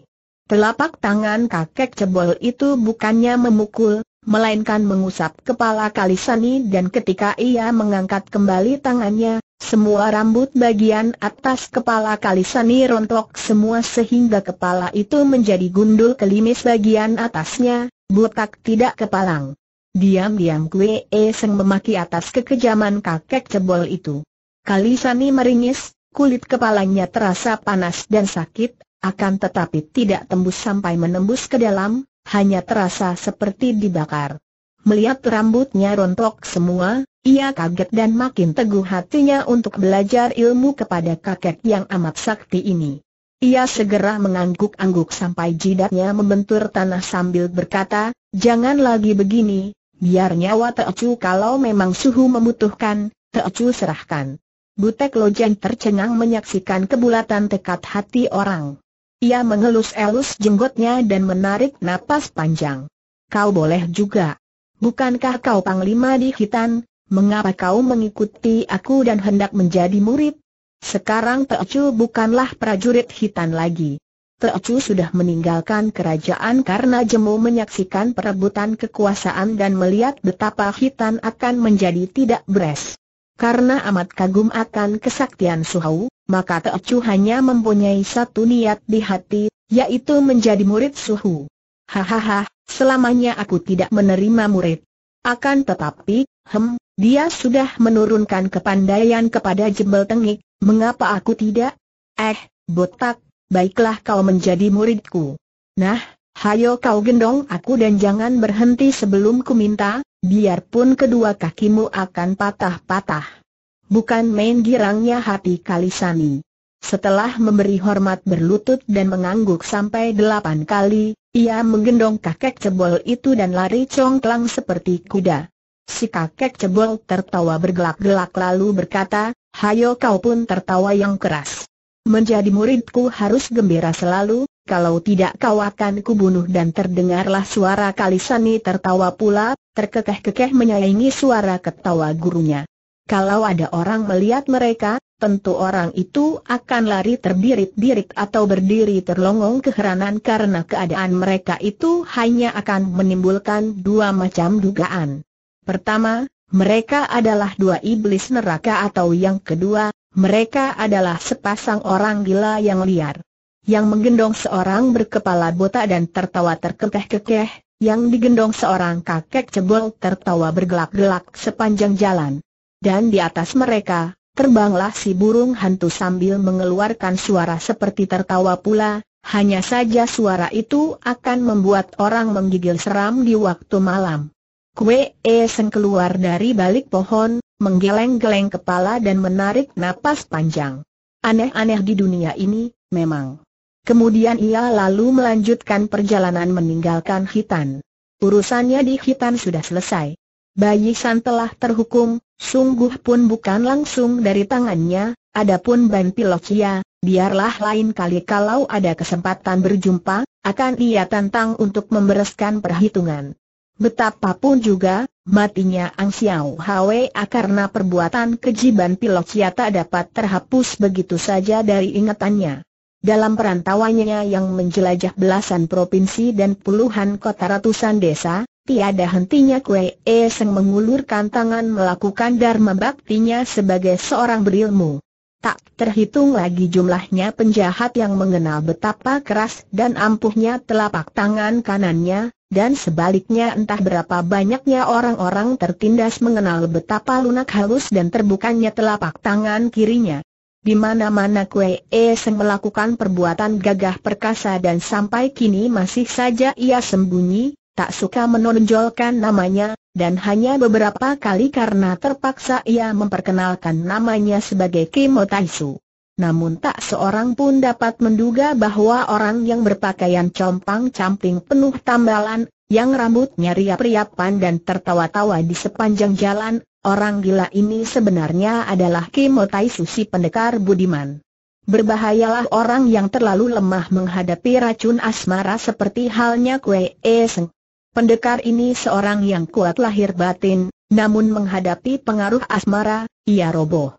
Telapak tangan kakek cebol itu bukannya memukul, melainkan mengusap kepala Kalisani dan ketika ia mengangkat kembali tangannya, semua rambut bagian atas kepala Kalisani rontok semua sehingga kepala itu menjadi gundul kelimis bagian atasnya, botak tidak kepalang. Diam-diam Kwe Seng memaki atas kekejaman kakek cebol itu. Kalisani meringis, kulit kepalanya terasa panas dan sakit, akan tetapi tidak tembus sampai menembus ke dalam, hanya terasa seperti dibakar. Melihat rambutnya rontok semua, ia kaget dan makin teguh hatinya untuk belajar ilmu kepada kakek yang amat sakti ini. Ia segera mengangguk-angguk sampai jidatnya membentur tanah sambil berkata, Jangan lagi begini, biar nyawa Teocu kalau memang suhu membutuhkan, Teocu serahkan. Butek Lojeng tercengang menyaksikan kebulatan tekad hati orang. Ia mengelus-elus jenggotnya dan menarik napas panjang. Kau boleh juga. Bukankah kau panglima di Hitan, mengapa kau mengikuti aku dan hendak menjadi murid? Sekarang Teocu bukanlah prajurit hitam lagi. Teocu sudah meninggalkan kerajaan karena jemu menyaksikan perebutan kekuasaan dan melihat betapa hitam akan menjadi tidak beres. Karena amat kagum akan kesaktian Suhau, maka Teocu hanya mempunyai satu niat di hati, yaitu menjadi murid Suhu. Hahaha, selamanya aku tidak menerima murid. Akan tetapi, hem, dia sudah menurunkan kepandaian kepada jembel tengik, mengapa aku tidak? Eh, botak, baiklah kau menjadi muridku. Nah, hayo kau gendong aku dan jangan berhenti sebelum ku minta, biarpun kedua kakimu akan patah-patah. Bukan main girangnya hati Kalisani. Setelah memberi hormat berlutut dan mengangguk sampai delapan kali, ia menggendong kakek cebol itu dan lari congklang seperti kuda. Si kakek cebol tertawa bergelak-gelak lalu berkata, Hayo kau pun tertawa yang keras. Menjadi muridku harus gembira selalu, kalau tidak kau akan kubunuh dan terdengarlah suara Kalisani tertawa pula, terkekeh-kekeh menyayangi suara ketawa gurunya. Kalau ada orang melihat mereka, tentu orang itu akan lari terbirit-birit atau berdiri terlongong keheranan karena keadaan mereka itu hanya akan menimbulkan dua macam dugaan. Pertama, mereka adalah dua iblis neraka atau yang kedua, mereka adalah sepasang orang gila yang liar. Yang menggendong seorang berkepala botak dan tertawa terkekeh-kekeh, yang digendong seorang kakek cebol tertawa bergelak-gelak sepanjang jalan. Dan di atas mereka, terbanglah si burung hantu sambil mengeluarkan suara seperti tertawa pula, hanya saja suara itu akan membuat orang menggigil seram di waktu malam. Kue Eseng keluar dari balik pohon, menggeleng-geleng kepala dan menarik napas panjang. Aneh-aneh di dunia ini, memang. Kemudian ia lalu melanjutkan perjalanan meninggalkan Hitan. Urusannya di Hitan sudah selesai. Bayi San telah terhukum, sungguh pun bukan langsung dari tangannya, adapun Ban Pilokia, biarlah lain kali kalau ada kesempatan berjumpa, akan ia tantang untuk membereskan perhitungan. Betapapun juga, matinya Ang Xiao Hwe karena perbuatan kejiban Pilok Cia tak dapat terhapus begitu saja dari ingatannya. Dalam perantauannya yang menjelajah belasan provinsi dan puluhan kota ratusan desa, tiada hentinya Kue E Seng mengulurkan tangan melakukan dharma baktinya sebagai seorang berilmu. Tak terhitung lagi jumlahnya penjahat yang mengenal betapa keras dan ampuhnya telapak tangan kanannya, dan sebaliknya entah berapa banyaknya orang-orang tertindas mengenal betapa lunak halus dan terbukanya telapak tangan kirinya. Di mana-mana Kue Seng melakukan perbuatan gagah perkasa dan sampai kini masih saja ia sembunyi, tak suka menonjolkan namanya, dan hanya beberapa kali karena terpaksa ia memperkenalkan namanya sebagai Kimo Taisu. Namun tak seorang pun dapat menduga bahwa orang yang berpakaian compang-camping penuh tambalan, yang rambutnya riap-riapan dan tertawa-tawa di sepanjang jalan, orang gila ini sebenarnya adalah Kimo Taisu si pendekar budiman. Berbahayalah orang yang terlalu lemah menghadapi racun asmara seperti halnya Kwe Eseng. Pendekar ini seorang yang kuat lahir batin, namun menghadapi pengaruh asmara, ia roboh.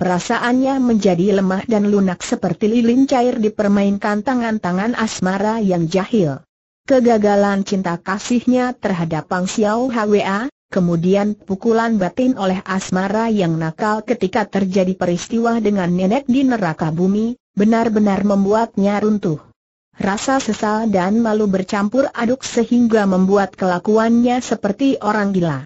Perasaannya menjadi lemah dan lunak seperti lilin cair dipermainkan tangan-tangan asmara yang jahil. Kegagalan cinta kasihnya terhadap Pang Xiao Hwa, kemudian pukulan batin oleh asmara yang nakal ketika terjadi peristiwa dengan nenek di neraka bumi, benar-benar membuatnya runtuh rasa sesal dan malu bercampur aduk sehingga membuat kelakuannya seperti orang gila.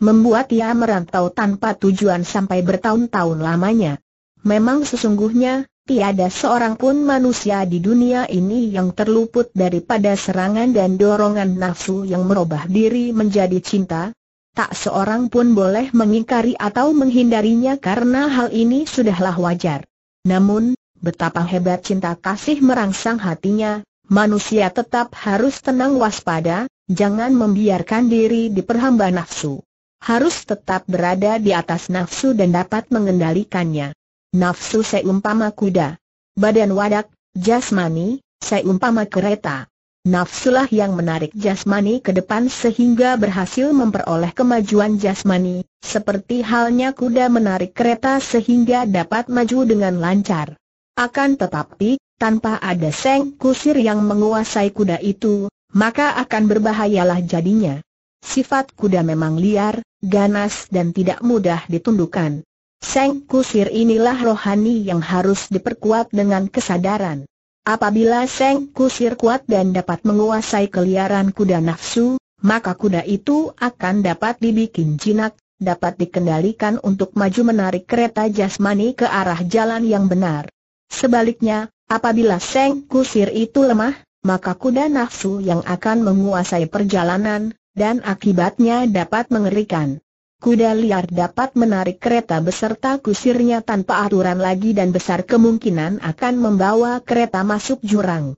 Membuat ia merantau tanpa tujuan sampai bertahun-tahun lamanya. Memang sesungguhnya, tiada seorang pun manusia di dunia ini yang terluput daripada serangan dan dorongan nafsu yang merubah diri menjadi cinta. Tak seorang pun boleh mengingkari atau menghindarinya karena hal ini sudahlah wajar. Namun, Betapa hebat cinta kasih merangsang hatinya, manusia tetap harus tenang waspada, jangan membiarkan diri diperhamba nafsu. Harus tetap berada di atas nafsu dan dapat mengendalikannya. Nafsu seumpama kuda. Badan wadak, jasmani, seumpama kereta. Nafsulah yang menarik jasmani ke depan sehingga berhasil memperoleh kemajuan jasmani, seperti halnya kuda menarik kereta sehingga dapat maju dengan lancar. Akan tetapi, tanpa ada Seng Kusir yang menguasai kuda itu, maka akan berbahayalah jadinya. Sifat kuda memang liar, ganas dan tidak mudah ditundukkan. Seng Kusir inilah rohani yang harus diperkuat dengan kesadaran. Apabila Seng Kusir kuat dan dapat menguasai keliaran kuda nafsu, maka kuda itu akan dapat dibikin jinak, dapat dikendalikan untuk maju menarik kereta jasmani ke arah jalan yang benar. Sebaliknya, apabila Seng Kusir itu lemah, maka kuda nafsu yang akan menguasai perjalanan, dan akibatnya dapat mengerikan. Kuda liar dapat menarik kereta beserta kusirnya tanpa aturan lagi dan besar kemungkinan akan membawa kereta masuk jurang.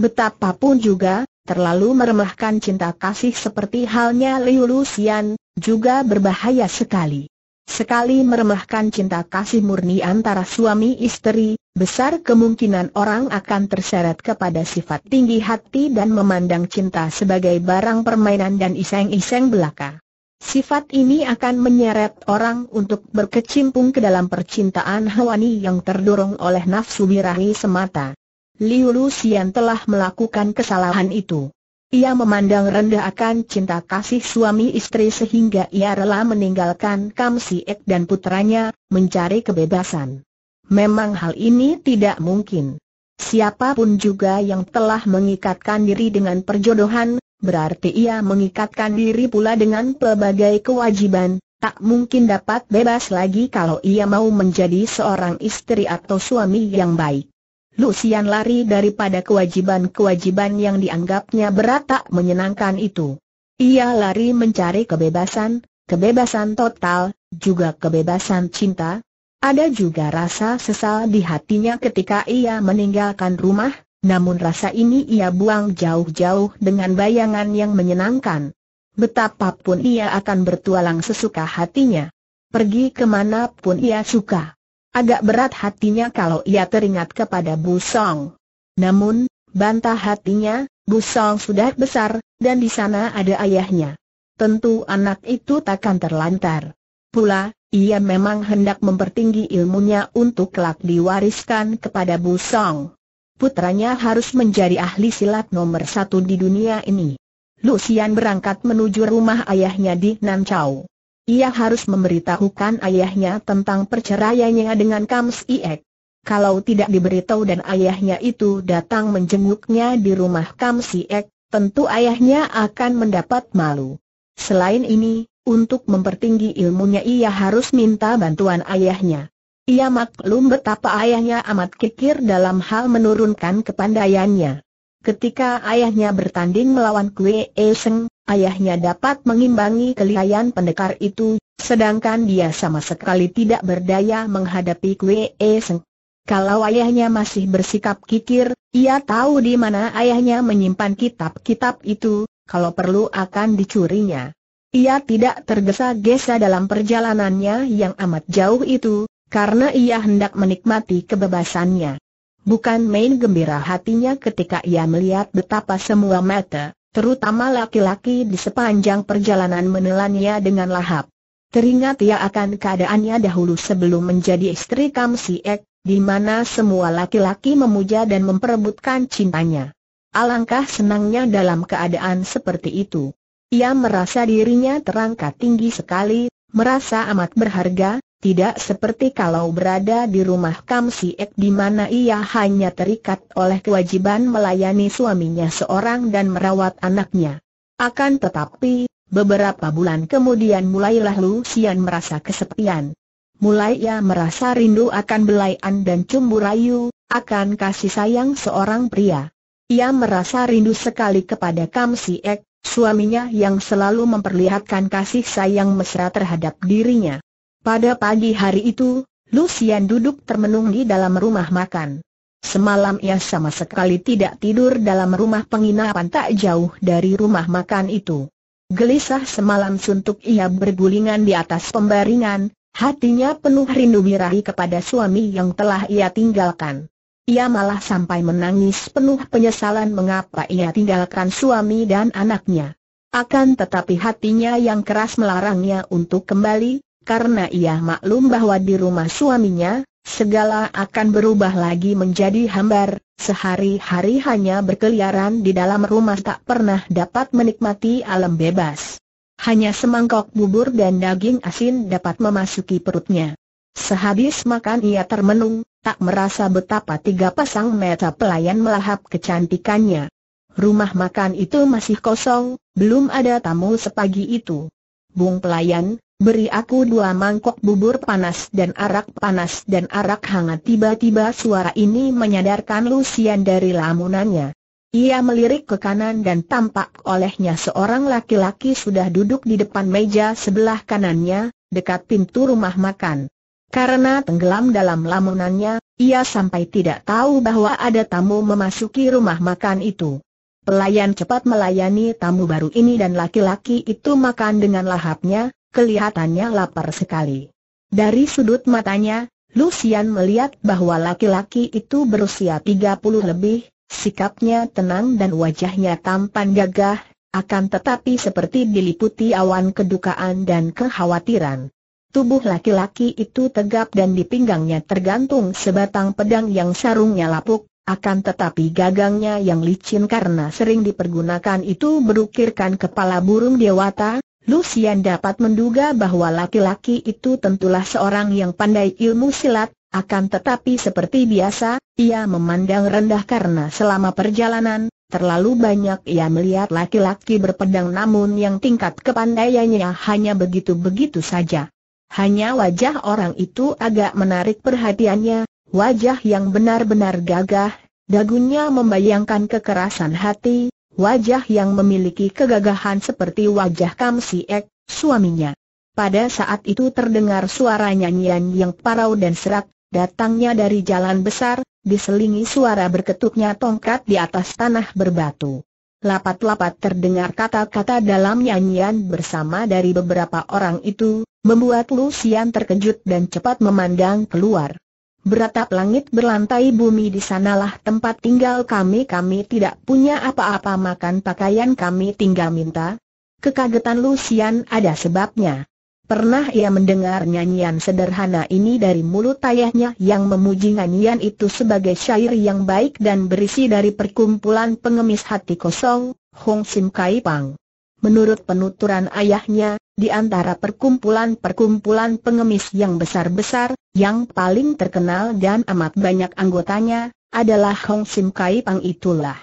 Betapapun juga, terlalu meremehkan cinta kasih seperti halnya Liu Lucian, juga berbahaya sekali. Sekali meremehkan cinta kasih murni antara suami istri, besar kemungkinan orang akan terseret kepada sifat tinggi hati dan memandang cinta sebagai barang permainan dan iseng-iseng belaka. Sifat ini akan menyeret orang untuk berkecimpung ke dalam percintaan hewani yang terdorong oleh nafsu birahi semata. Liu Lucian telah melakukan kesalahan itu. Ia memandang rendah akan cinta kasih suami istri sehingga ia rela meninggalkan Kam Siek dan putranya, mencari kebebasan. Memang hal ini tidak mungkin. Siapapun juga yang telah mengikatkan diri dengan perjodohan, berarti ia mengikatkan diri pula dengan pelbagai kewajiban, tak mungkin dapat bebas lagi kalau ia mau menjadi seorang istri atau suami yang baik. Lucian lari daripada kewajiban-kewajiban yang dianggapnya berat tak menyenangkan itu. Ia lari mencari kebebasan, kebebasan total, juga kebebasan cinta, ada juga rasa sesal di hatinya ketika ia meninggalkan rumah, namun rasa ini ia buang jauh-jauh dengan bayangan yang menyenangkan. Betapapun ia akan bertualang sesuka hatinya. Pergi kemana pun ia suka. Agak berat hatinya kalau ia teringat kepada Bu Song. Namun, bantah hatinya, Bu Song sudah besar, dan di sana ada ayahnya. Tentu anak itu takkan terlantar. Pula, ia memang hendak mempertinggi ilmunya untuk kelak diwariskan kepada Bu Song. Putranya harus menjadi ahli silat nomor satu di dunia ini. Lucian berangkat menuju rumah ayahnya di Nanchau. Ia harus memberitahukan ayahnya tentang perceraiannya dengan Kams Iek. Kalau tidak diberitahu dan ayahnya itu datang menjenguknya di rumah Kams Iek, tentu ayahnya akan mendapat malu. Selain ini, untuk mempertinggi ilmunya ia harus minta bantuan ayahnya. Ia maklum betapa ayahnya amat kikir dalam hal menurunkan kepandaiannya. Ketika ayahnya bertanding melawan Kue Eseng, ayahnya dapat mengimbangi kelihayan pendekar itu, sedangkan dia sama sekali tidak berdaya menghadapi Kue Eseng. Kalau ayahnya masih bersikap kikir, ia tahu di mana ayahnya menyimpan kitab-kitab itu, kalau perlu akan dicurinya. Ia tidak tergesa-gesa dalam perjalanannya yang amat jauh itu, karena ia hendak menikmati kebebasannya. Bukan main gembira hatinya ketika ia melihat betapa semua mata, terutama laki-laki di sepanjang perjalanan menelannya dengan lahap. Teringat ia akan keadaannya dahulu sebelum menjadi istri Kam Siek, di mana semua laki-laki memuja dan memperebutkan cintanya. Alangkah senangnya dalam keadaan seperti itu. Ia merasa dirinya terangkat tinggi sekali, merasa amat berharga, tidak seperti kalau berada di rumah Kam Si Ek di mana ia hanya terikat oleh kewajiban melayani suaminya seorang dan merawat anaknya. Akan tetapi, beberapa bulan kemudian mulailah Lu Xian merasa kesepian. Mulai ia merasa rindu akan belaian dan cumbu rayu, akan kasih sayang seorang pria. Ia merasa rindu sekali kepada Kam Si Ek, Suaminya yang selalu memperlihatkan kasih sayang mesra terhadap dirinya. Pada pagi hari itu, Lucian duduk termenung di dalam rumah makan. Semalam ia sama sekali tidak tidur dalam rumah penginapan tak jauh dari rumah makan itu. Gelisah semalam suntuk ia bergulingan di atas pembaringan, hatinya penuh rindu birahi kepada suami yang telah ia tinggalkan. Ia malah sampai menangis penuh penyesalan mengapa ia tinggalkan suami dan anaknya. Akan tetapi hatinya yang keras melarangnya untuk kembali, karena ia maklum bahwa di rumah suaminya, segala akan berubah lagi menjadi hambar, sehari-hari hanya berkeliaran di dalam rumah tak pernah dapat menikmati alam bebas. Hanya semangkok bubur dan daging asin dapat memasuki perutnya. Sehabis makan ia termenung, tak merasa betapa tiga pasang mata pelayan melahap kecantikannya. Rumah makan itu masih kosong, belum ada tamu sepagi itu. Bung pelayan, beri aku dua mangkok bubur panas dan arak panas dan arak hangat. Tiba-tiba suara ini menyadarkan Lucian dari lamunannya. Ia melirik ke kanan dan tampak olehnya seorang laki-laki sudah duduk di depan meja sebelah kanannya, dekat pintu rumah makan. Karena tenggelam dalam lamunannya, ia sampai tidak tahu bahwa ada tamu memasuki rumah makan itu. Pelayan cepat melayani tamu baru ini dan laki-laki itu makan dengan lahapnya, kelihatannya lapar sekali. Dari sudut matanya, Lucian melihat bahwa laki-laki itu berusia 30 lebih, sikapnya tenang dan wajahnya tampan gagah, akan tetapi seperti diliputi awan kedukaan dan kekhawatiran. Tubuh laki-laki itu tegap dan di pinggangnya tergantung sebatang pedang yang sarungnya lapuk, akan tetapi gagangnya yang licin karena sering dipergunakan itu berukirkan kepala burung dewata, Lucian dapat menduga bahwa laki-laki itu tentulah seorang yang pandai ilmu silat, akan tetapi seperti biasa, ia memandang rendah karena selama perjalanan, Terlalu banyak ia melihat laki-laki berpedang namun yang tingkat kepandaiannya hanya begitu-begitu saja. Hanya wajah orang itu agak menarik perhatiannya, wajah yang benar-benar gagah, dagunya membayangkan kekerasan hati, wajah yang memiliki kegagahan seperti wajah Kam Ek, suaminya. Pada saat itu terdengar suara nyanyian yang parau dan serak, datangnya dari jalan besar, diselingi suara berketuknya tongkat di atas tanah berbatu. Lapat-lapat terdengar kata-kata dalam nyanyian bersama dari beberapa orang itu, membuat Lucian terkejut dan cepat memandang keluar. Beratap langit berlantai bumi di sanalah tempat tinggal kami kami tidak punya apa-apa makan pakaian kami tinggal minta. Kekagetan Lucian ada sebabnya. Pernah ia mendengar nyanyian sederhana ini dari mulut ayahnya yang memuji nyanyian itu sebagai syair yang baik dan berisi dari perkumpulan pengemis hati kosong, Hong Sim Kai Pang. Menurut penuturan ayahnya, di antara perkumpulan-perkumpulan pengemis yang besar-besar, yang paling terkenal dan amat banyak anggotanya, adalah Hong Sim Kai Pang itulah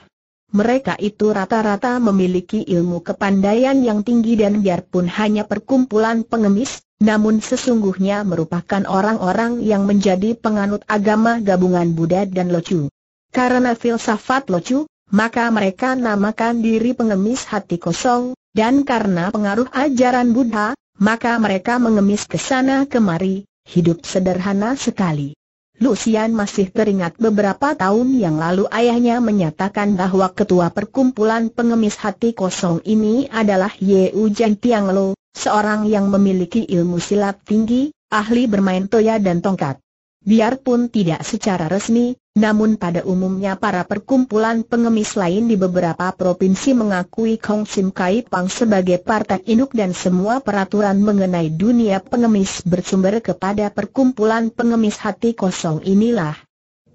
mereka itu rata-rata memiliki ilmu kepandaian yang tinggi dan biarpun hanya perkumpulan pengemis, namun sesungguhnya merupakan orang-orang yang menjadi penganut agama gabungan Buddha dan Locu. Karena filsafat Locu, maka mereka namakan diri pengemis hati kosong, dan karena pengaruh ajaran Buddha, maka mereka mengemis ke sana kemari, hidup sederhana sekali. Lucian masih teringat beberapa tahun yang lalu ayahnya menyatakan bahwa ketua perkumpulan pengemis hati kosong ini adalah Ye Ujian Tiang seorang yang memiliki ilmu silat tinggi, ahli bermain toya dan tongkat. Biarpun tidak secara resmi, namun pada umumnya para perkumpulan pengemis lain di beberapa provinsi mengakui Kong Sim Kai Pang sebagai partai induk dan semua peraturan mengenai dunia pengemis bersumber kepada perkumpulan pengemis hati kosong inilah.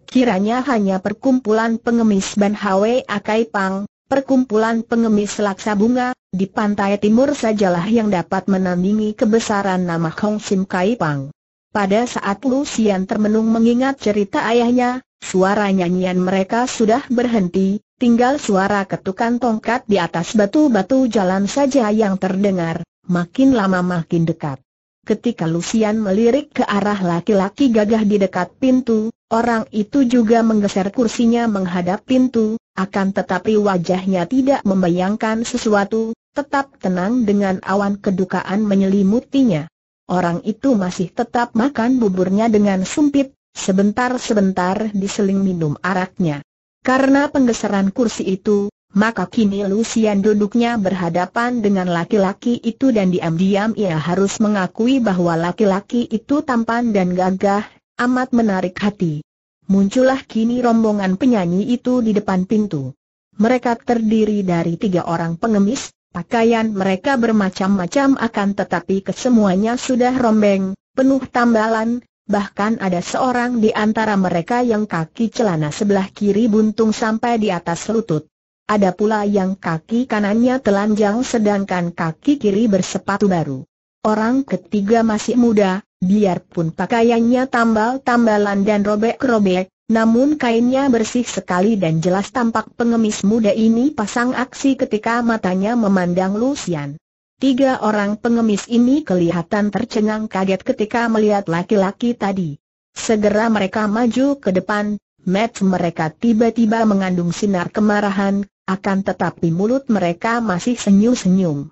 Kiranya hanya perkumpulan pengemis Ban Hwe Akai Pang, perkumpulan pengemis laksa bunga, di pantai timur sajalah yang dapat menandingi kebesaran nama Kong Sim Kai Pang. Pada saat Lucian termenung mengingat cerita ayahnya, suara nyanyian mereka sudah berhenti, tinggal suara ketukan tongkat di atas batu-batu jalan saja yang terdengar, makin lama makin dekat. Ketika Lucian melirik ke arah laki-laki gagah di dekat pintu, orang itu juga menggeser kursinya menghadap pintu, akan tetapi wajahnya tidak membayangkan sesuatu, tetap tenang dengan awan kedukaan menyelimutinya. Orang itu masih tetap makan buburnya dengan sumpit, sebentar-sebentar diseling minum araknya. Karena penggeseran kursi itu, maka kini Lucian duduknya berhadapan dengan laki-laki itu dan diam-diam ia harus mengakui bahwa laki-laki itu tampan dan gagah, amat menarik hati. Muncullah kini rombongan penyanyi itu di depan pintu. Mereka terdiri dari tiga orang pengemis, Pakaian mereka bermacam-macam akan tetapi kesemuanya sudah rombeng, penuh tambalan, bahkan ada seorang di antara mereka yang kaki celana sebelah kiri buntung sampai di atas lutut. Ada pula yang kaki kanannya telanjang sedangkan kaki kiri bersepatu baru. Orang ketiga masih muda, biarpun pakaiannya tambal-tambalan dan robek-robek, namun kainnya bersih sekali dan jelas tampak pengemis muda ini pasang aksi ketika matanya memandang Lucian. Tiga orang pengemis ini kelihatan tercengang kaget ketika melihat laki-laki tadi. Segera mereka maju ke depan, mat mereka tiba-tiba mengandung sinar kemarahan, akan tetapi mulut mereka masih senyum-senyum.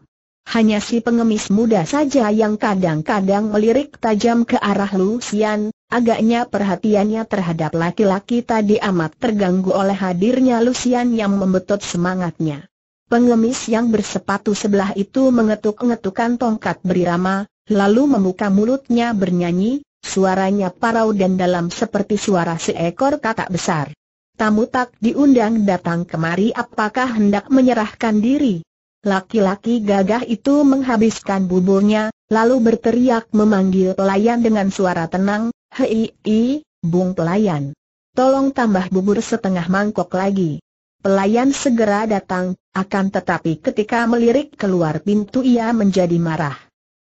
Hanya si pengemis muda saja yang kadang-kadang melirik tajam ke arah Lucian, Agaknya perhatiannya terhadap laki-laki tadi amat terganggu oleh hadirnya Lucian yang membetot semangatnya. Pengemis yang bersepatu sebelah itu mengetuk-ngetukan tongkat berirama, lalu membuka mulutnya bernyanyi, suaranya parau dan dalam seperti suara seekor katak besar. Tamu tak diundang datang kemari apakah hendak menyerahkan diri? Laki-laki gagah itu menghabiskan buburnya, lalu berteriak memanggil pelayan dengan suara tenang, Hei, i, bung pelayan. Tolong tambah bubur setengah mangkok lagi. Pelayan segera datang, akan tetapi ketika melirik keluar pintu ia menjadi marah.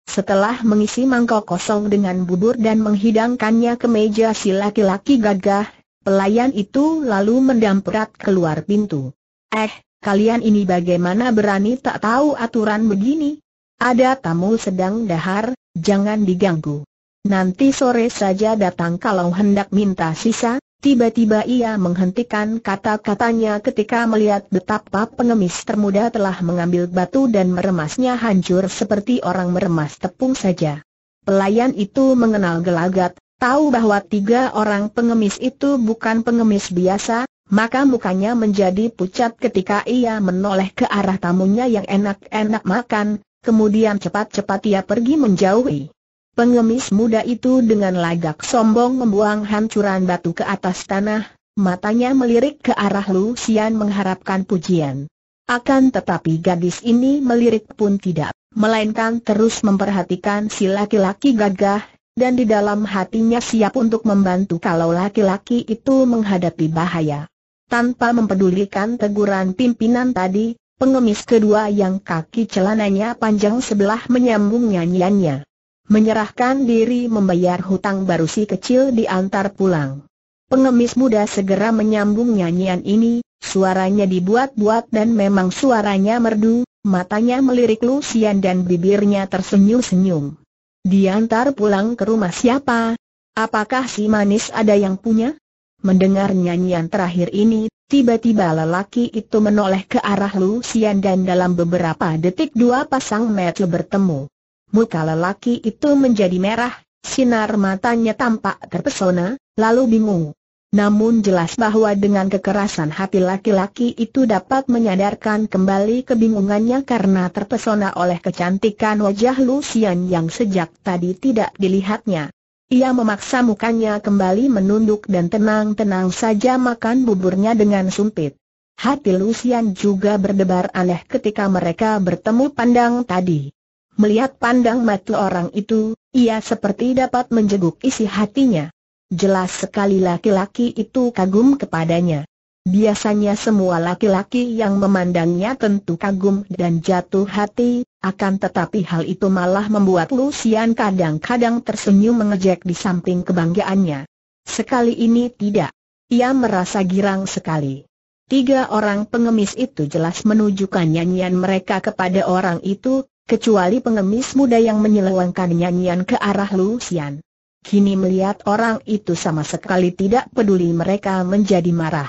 Setelah mengisi mangkok kosong dengan bubur dan menghidangkannya ke meja si laki-laki gagah, pelayan itu lalu mendamprat keluar pintu. Eh, kalian ini bagaimana berani tak tahu aturan begini? Ada tamu sedang dahar, jangan diganggu. Nanti sore saja datang kalau hendak minta sisa, tiba-tiba ia menghentikan kata-katanya ketika melihat betapa pengemis termuda telah mengambil batu dan meremasnya hancur seperti orang meremas tepung saja. Pelayan itu mengenal gelagat, tahu bahwa tiga orang pengemis itu bukan pengemis biasa, maka mukanya menjadi pucat ketika ia menoleh ke arah tamunya yang enak-enak makan, kemudian cepat-cepat ia pergi menjauhi. Pengemis muda itu dengan lagak sombong membuang hancuran batu ke atas tanah, matanya melirik ke arah Lu Xian mengharapkan pujian. Akan tetapi gadis ini melirik pun tidak, melainkan terus memperhatikan si laki-laki gagah, dan di dalam hatinya siap untuk membantu kalau laki-laki itu menghadapi bahaya. Tanpa mempedulikan teguran pimpinan tadi, pengemis kedua yang kaki celananya panjang sebelah menyambung nyanyiannya menyerahkan diri membayar hutang baru si kecil diantar pulang. Pengemis muda segera menyambung nyanyian ini, suaranya dibuat-buat dan memang suaranya merdu, matanya melirik Lucian dan bibirnya tersenyum-senyum. Diantar pulang ke rumah siapa? Apakah si manis ada yang punya? Mendengar nyanyian terakhir ini, tiba-tiba lelaki itu menoleh ke arah Lucian dan dalam beberapa detik dua pasang mata bertemu. Muka lelaki itu menjadi merah, sinar matanya tampak terpesona, lalu bingung. Namun jelas bahwa dengan kekerasan hati laki-laki itu dapat menyadarkan kembali kebingungannya karena terpesona oleh kecantikan wajah Lucian yang sejak tadi tidak dilihatnya. Ia memaksa mukanya kembali menunduk dan tenang-tenang saja makan buburnya dengan sumpit. Hati Lucian juga berdebar aneh ketika mereka bertemu pandang tadi. Melihat pandang mata orang itu, ia seperti dapat menjeguk isi hatinya. Jelas sekali laki-laki itu kagum kepadanya. Biasanya semua laki-laki yang memandangnya tentu kagum dan jatuh hati, akan tetapi hal itu malah membuat Lucian kadang-kadang tersenyum mengejek di samping kebanggaannya. Sekali ini tidak. Ia merasa girang sekali. Tiga orang pengemis itu jelas menunjukkan nyanyian mereka kepada orang itu, kecuali pengemis muda yang menyelewengkan nyanyian ke arah Lucian. Kini melihat orang itu sama sekali tidak peduli mereka menjadi marah.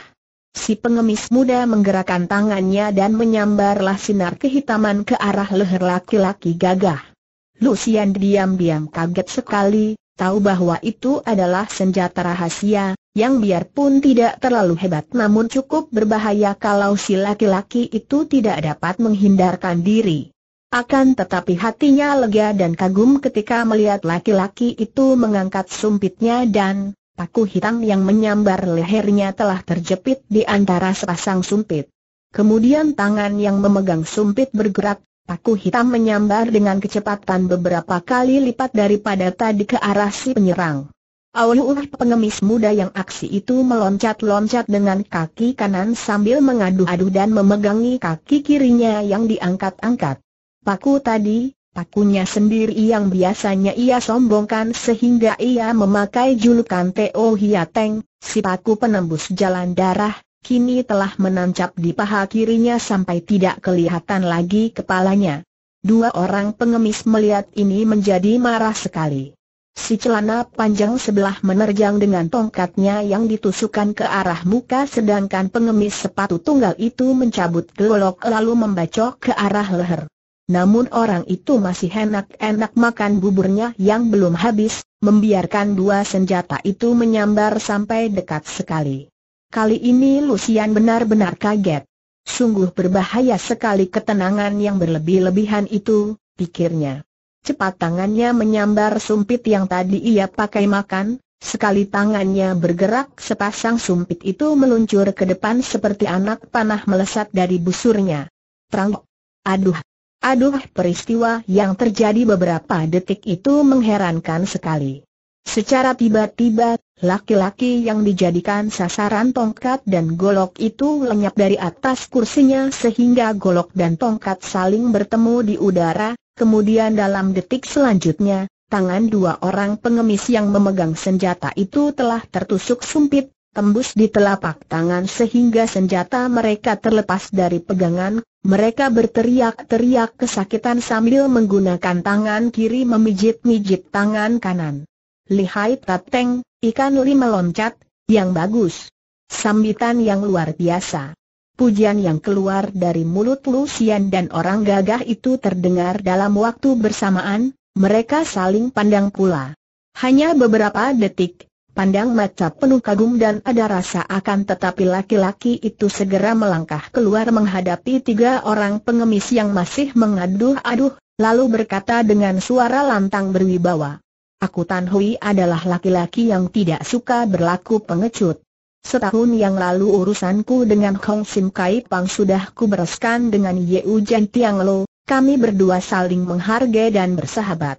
Si pengemis muda menggerakkan tangannya dan menyambarlah sinar kehitaman ke arah leher laki-laki gagah. Lucian diam-diam kaget sekali, tahu bahwa itu adalah senjata rahasia, yang biarpun tidak terlalu hebat namun cukup berbahaya kalau si laki-laki itu tidak dapat menghindarkan diri. Akan tetapi hatinya lega dan kagum ketika melihat laki-laki itu mengangkat sumpitnya dan paku hitam yang menyambar lehernya telah terjepit di antara sepasang sumpit. Kemudian tangan yang memegang sumpit bergerak, paku hitam menyambar dengan kecepatan beberapa kali lipat daripada tadi ke arah si penyerang. Aulah pengemis muda yang aksi itu meloncat-loncat dengan kaki kanan sambil mengadu-adu dan memegangi kaki kirinya yang diangkat-angkat. Paku tadi, pakunya sendiri yang biasanya ia sombongkan sehingga ia memakai julukan Teo Hiateng, si paku penembus jalan darah, kini telah menancap di paha kirinya sampai tidak kelihatan lagi kepalanya. Dua orang pengemis melihat ini menjadi marah sekali. Si celana panjang sebelah menerjang dengan tongkatnya yang ditusukkan ke arah muka sedangkan pengemis sepatu tunggal itu mencabut gelok lalu membacok ke arah leher. Namun orang itu masih enak-enak makan buburnya yang belum habis, membiarkan dua senjata itu menyambar sampai dekat sekali. Kali ini Lucian benar-benar kaget. Sungguh berbahaya sekali ketenangan yang berlebih-lebihan itu, pikirnya. Cepat tangannya menyambar sumpit yang tadi ia pakai makan, sekali tangannya bergerak sepasang sumpit itu meluncur ke depan seperti anak panah melesat dari busurnya. Prang! Aduh, Aduh peristiwa yang terjadi beberapa detik itu mengherankan sekali. Secara tiba-tiba, laki-laki yang dijadikan sasaran tongkat dan golok itu lenyap dari atas kursinya sehingga golok dan tongkat saling bertemu di udara, kemudian dalam detik selanjutnya, tangan dua orang pengemis yang memegang senjata itu telah tertusuk sumpit, tembus di telapak tangan sehingga senjata mereka terlepas dari pegangan, mereka berteriak-teriak kesakitan sambil menggunakan tangan kiri memijit-mijit tangan kanan. Lihai tateng, ikan li meloncat, yang bagus. Sambitan yang luar biasa. Pujian yang keluar dari mulut Lusian dan orang gagah itu terdengar dalam waktu bersamaan, mereka saling pandang pula. Hanya beberapa detik, pandang mata penuh kagum dan ada rasa akan tetapi laki-laki itu segera melangkah keluar menghadapi tiga orang pengemis yang masih mengaduh-aduh, lalu berkata dengan suara lantang berwibawa. Aku Tan Hui adalah laki-laki yang tidak suka berlaku pengecut. Setahun yang lalu urusanku dengan Hong Sim Kai Pang sudah kubereskan dengan Ye U Jan Tiang Lo, kami berdua saling menghargai dan bersahabat.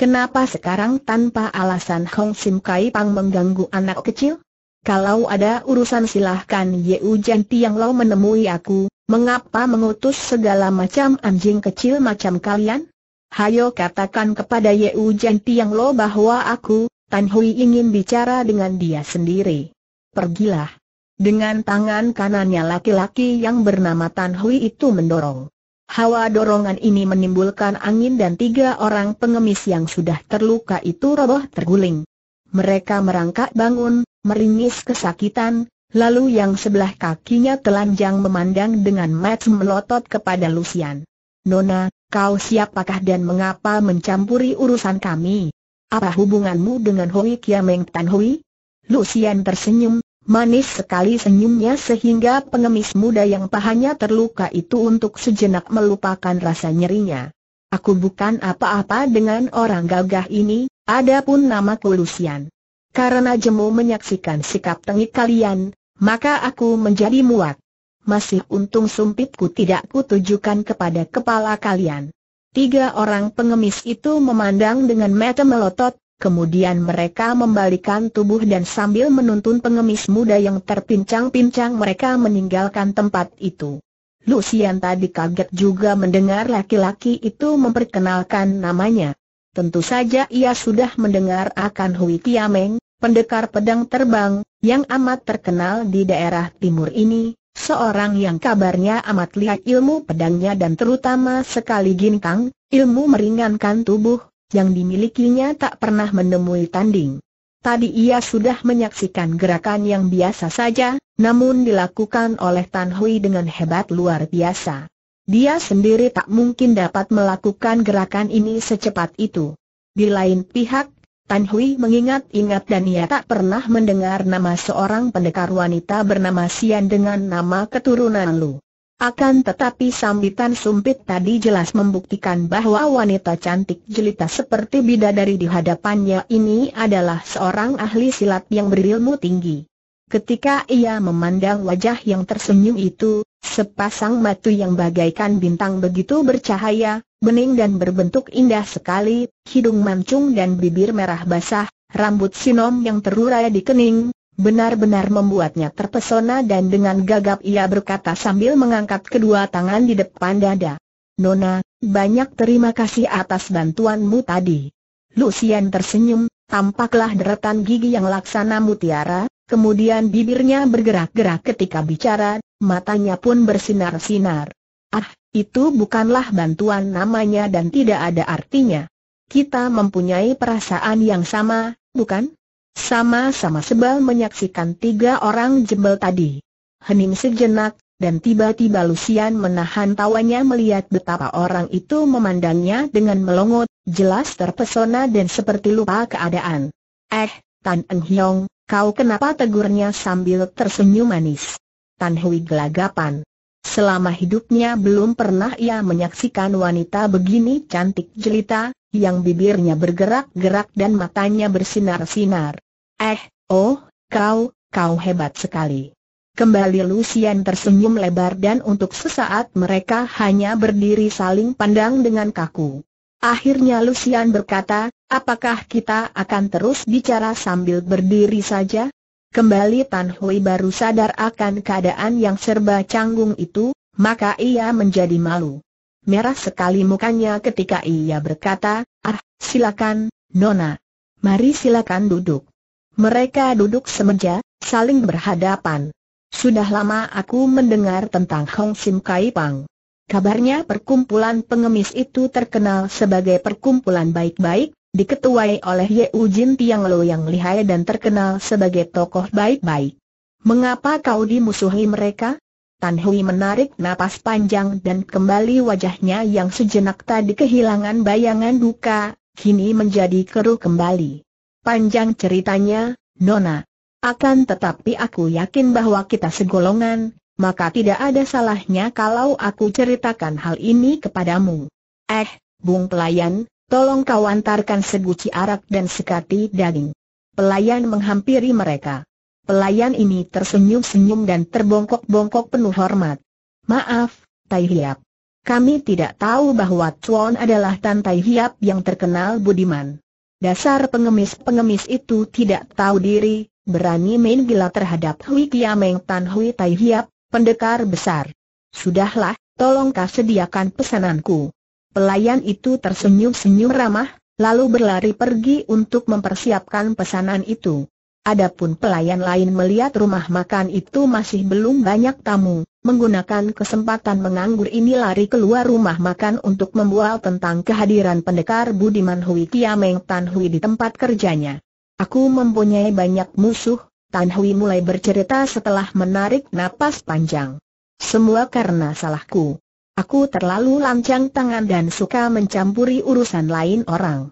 Kenapa sekarang tanpa alasan Hong Sim Kai Pang mengganggu anak kecil? Kalau ada urusan silahkan Ye Jan Tiang lo menemui aku, mengapa mengutus segala macam anjing kecil macam kalian? Hayo katakan kepada Ye Jan Tiang lo bahwa aku, Tan Hui ingin bicara dengan dia sendiri. Pergilah. Dengan tangan kanannya laki-laki yang bernama Tan Hui itu mendorong. Hawa dorongan ini menimbulkan angin dan tiga orang pengemis yang sudah terluka itu roboh terguling. Mereka merangkak bangun, meringis kesakitan, lalu yang sebelah kakinya telanjang memandang dengan mat melotot kepada Lucian. Nona, kau siapakah dan mengapa mencampuri urusan kami? Apa hubunganmu dengan Hui Kiameng Tan Hui? Lucian tersenyum, Manis sekali senyumnya sehingga pengemis muda yang pahanya terluka itu untuk sejenak melupakan rasa nyerinya. Aku bukan apa-apa dengan orang gagah ini, adapun nama Lusian. Karena jemu menyaksikan sikap tengik kalian, maka aku menjadi muak. Masih untung sumpitku tidak kutujukan kepada kepala kalian. Tiga orang pengemis itu memandang dengan mata melotot, Kemudian mereka membalikan tubuh dan sambil menuntun pengemis muda yang terpincang-pincang mereka meninggalkan tempat itu. Lucian tadi kaget juga mendengar laki-laki itu memperkenalkan namanya. Tentu saja ia sudah mendengar akan Hui Tiameng, pendekar pedang terbang, yang amat terkenal di daerah timur ini, seorang yang kabarnya amat lihat ilmu pedangnya dan terutama sekali ginkang, ilmu meringankan tubuh, yang dimilikinya tak pernah menemui tanding. Tadi ia sudah menyaksikan gerakan yang biasa saja, namun dilakukan oleh Tan Hui dengan hebat luar biasa. Dia sendiri tak mungkin dapat melakukan gerakan ini secepat itu. Di lain pihak, Tan Hui mengingat-ingat dan ia tak pernah mendengar nama seorang pendekar wanita bernama Sian dengan nama keturunan Lu. Akan tetapi sambitan sumpit tadi jelas membuktikan bahwa wanita cantik jelita seperti bidadari di hadapannya ini adalah seorang ahli silat yang berilmu tinggi. Ketika ia memandang wajah yang tersenyum itu, sepasang mata yang bagaikan bintang begitu bercahaya, bening dan berbentuk indah sekali, hidung mancung dan bibir merah basah, rambut sinom yang terurai di kening, benar-benar membuatnya terpesona dan dengan gagap ia berkata sambil mengangkat kedua tangan di depan dada. Nona, banyak terima kasih atas bantuanmu tadi. Lucian tersenyum, tampaklah deretan gigi yang laksana mutiara, kemudian bibirnya bergerak-gerak ketika bicara, matanya pun bersinar-sinar. Ah, itu bukanlah bantuan namanya dan tidak ada artinya. Kita mempunyai perasaan yang sama, bukan? Sama-sama sebal menyaksikan tiga orang jembel tadi. Hening sejenak, dan tiba-tiba Lucian menahan tawanya melihat betapa orang itu memandangnya dengan melongot, jelas terpesona dan seperti lupa keadaan. Eh, Tan Eng Hiong, kau kenapa tegurnya sambil tersenyum manis? Tan Hui gelagapan. Selama hidupnya belum pernah ia menyaksikan wanita begini cantik jelita, yang bibirnya bergerak-gerak dan matanya bersinar-sinar. Eh, oh, kau, kau hebat sekali. Kembali Lucian tersenyum lebar dan untuk sesaat mereka hanya berdiri saling pandang dengan kaku. Akhirnya Lucian berkata, apakah kita akan terus bicara sambil berdiri saja? Kembali Tan Hui baru sadar akan keadaan yang serba canggung itu, maka ia menjadi malu merah sekali mukanya ketika ia berkata, ah, silakan, Nona. Mari silakan duduk. Mereka duduk semeja, saling berhadapan. Sudah lama aku mendengar tentang Hong Sim Kai Pang. Kabarnya perkumpulan pengemis itu terkenal sebagai perkumpulan baik-baik, diketuai oleh Ye Ujin Tiang Lo yang lihai dan terkenal sebagai tokoh baik-baik. Mengapa kau dimusuhi mereka? Tan Hui menarik napas panjang dan kembali wajahnya yang sejenak tadi kehilangan bayangan duka, kini menjadi keruh kembali. Panjang ceritanya, Nona. Akan tetapi aku yakin bahwa kita segolongan, maka tidak ada salahnya kalau aku ceritakan hal ini kepadamu. Eh, Bung Pelayan, tolong kau antarkan seguci arak dan sekati daging. Pelayan menghampiri mereka. Pelayan ini tersenyum-senyum dan terbongkok-bongkok penuh hormat. Maaf, Tai Hiap. Kami tidak tahu bahwa Chuan adalah Tan Tai Hiap yang terkenal budiman. Dasar pengemis-pengemis itu tidak tahu diri, berani main gila terhadap Hui Kiameng Tan Hui Tai Hiap, pendekar besar. Sudahlah, tolongkah sediakan pesananku. Pelayan itu tersenyum-senyum ramah, lalu berlari pergi untuk mempersiapkan pesanan itu. Adapun pelayan lain melihat rumah makan itu masih belum banyak tamu, menggunakan kesempatan menganggur ini lari keluar rumah makan untuk membual tentang kehadiran pendekar Budiman Hui Kiameng Tan Hui di tempat kerjanya. Aku mempunyai banyak musuh, Tan Hui mulai bercerita setelah menarik napas panjang. Semua karena salahku. Aku terlalu lancang tangan dan suka mencampuri urusan lain orang.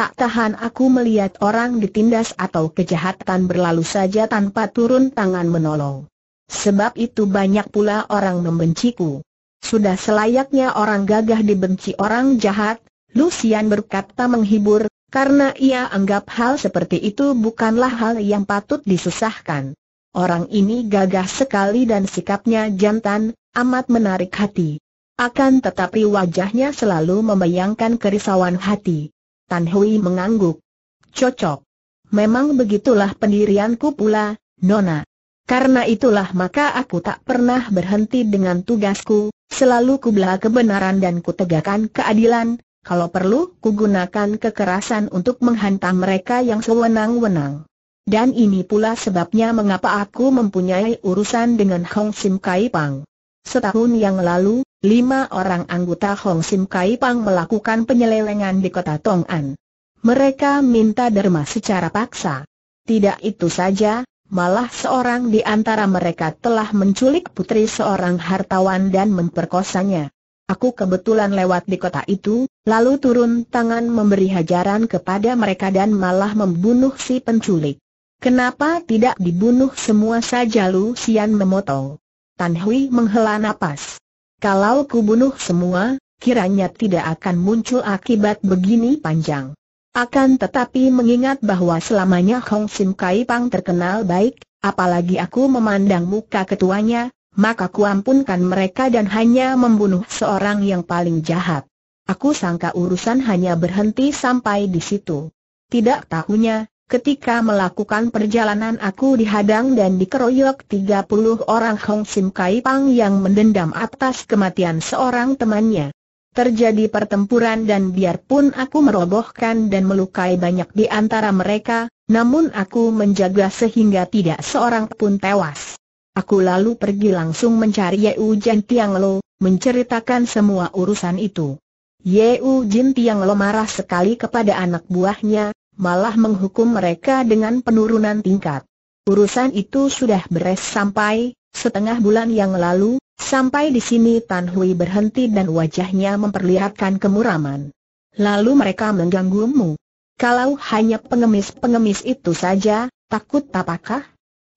Tak tahan aku melihat orang ditindas atau kejahatan berlalu saja tanpa turun tangan menolong. Sebab itu banyak pula orang membenciku. Sudah selayaknya orang gagah dibenci orang jahat, Lucian berkata menghibur, karena ia anggap hal seperti itu bukanlah hal yang patut disusahkan. Orang ini gagah sekali dan sikapnya jantan, amat menarik hati. Akan tetapi wajahnya selalu membayangkan kerisauan hati. Tan Hui mengangguk. Cocok. Memang begitulah pendirianku pula, Nona. Karena itulah maka aku tak pernah berhenti dengan tugasku, selalu kubelah kebenaran dan kutegakkan keadilan, kalau perlu kugunakan kekerasan untuk menghantam mereka yang sewenang-wenang. Dan ini pula sebabnya mengapa aku mempunyai urusan dengan Hong Sim Kai Pang. Setahun yang lalu, lima orang anggota Hong Sim Kai Pang melakukan penyelewengan di kota Tong An. Mereka minta derma secara paksa. Tidak itu saja, malah seorang di antara mereka telah menculik putri seorang hartawan dan memperkosanya. Aku kebetulan lewat di kota itu, lalu turun tangan memberi hajaran kepada mereka dan malah membunuh si penculik. Kenapa tidak dibunuh semua saja Lu Sian memotong? Tan Hui menghela nafas. Kalau kubunuh semua, kiranya tidak akan muncul akibat begini panjang. Akan tetapi mengingat bahwa selamanya Hong Sim Kai Pang terkenal baik, apalagi aku memandang muka ketuanya, maka kuampunkan mereka dan hanya membunuh seorang yang paling jahat. Aku sangka urusan hanya berhenti sampai di situ. Tidak tahunya, Ketika melakukan perjalanan aku dihadang dan dikeroyok 30 orang Hong Sim Kai Pang yang mendendam atas kematian seorang temannya. Terjadi pertempuran dan biarpun aku merobohkan dan melukai banyak di antara mereka, namun aku menjaga sehingga tidak seorang pun tewas. Aku lalu pergi langsung mencari Yeu Jin Tiang Lo, menceritakan semua urusan itu. Yeu Jin Tiang Lo marah sekali kepada anak buahnya, malah menghukum mereka dengan penurunan tingkat. Urusan itu sudah beres sampai setengah bulan yang lalu, sampai di sini Tan Hui berhenti dan wajahnya memperlihatkan kemuraman. Lalu mereka mengganggumu. Kalau hanya pengemis-pengemis itu saja, takut apakah?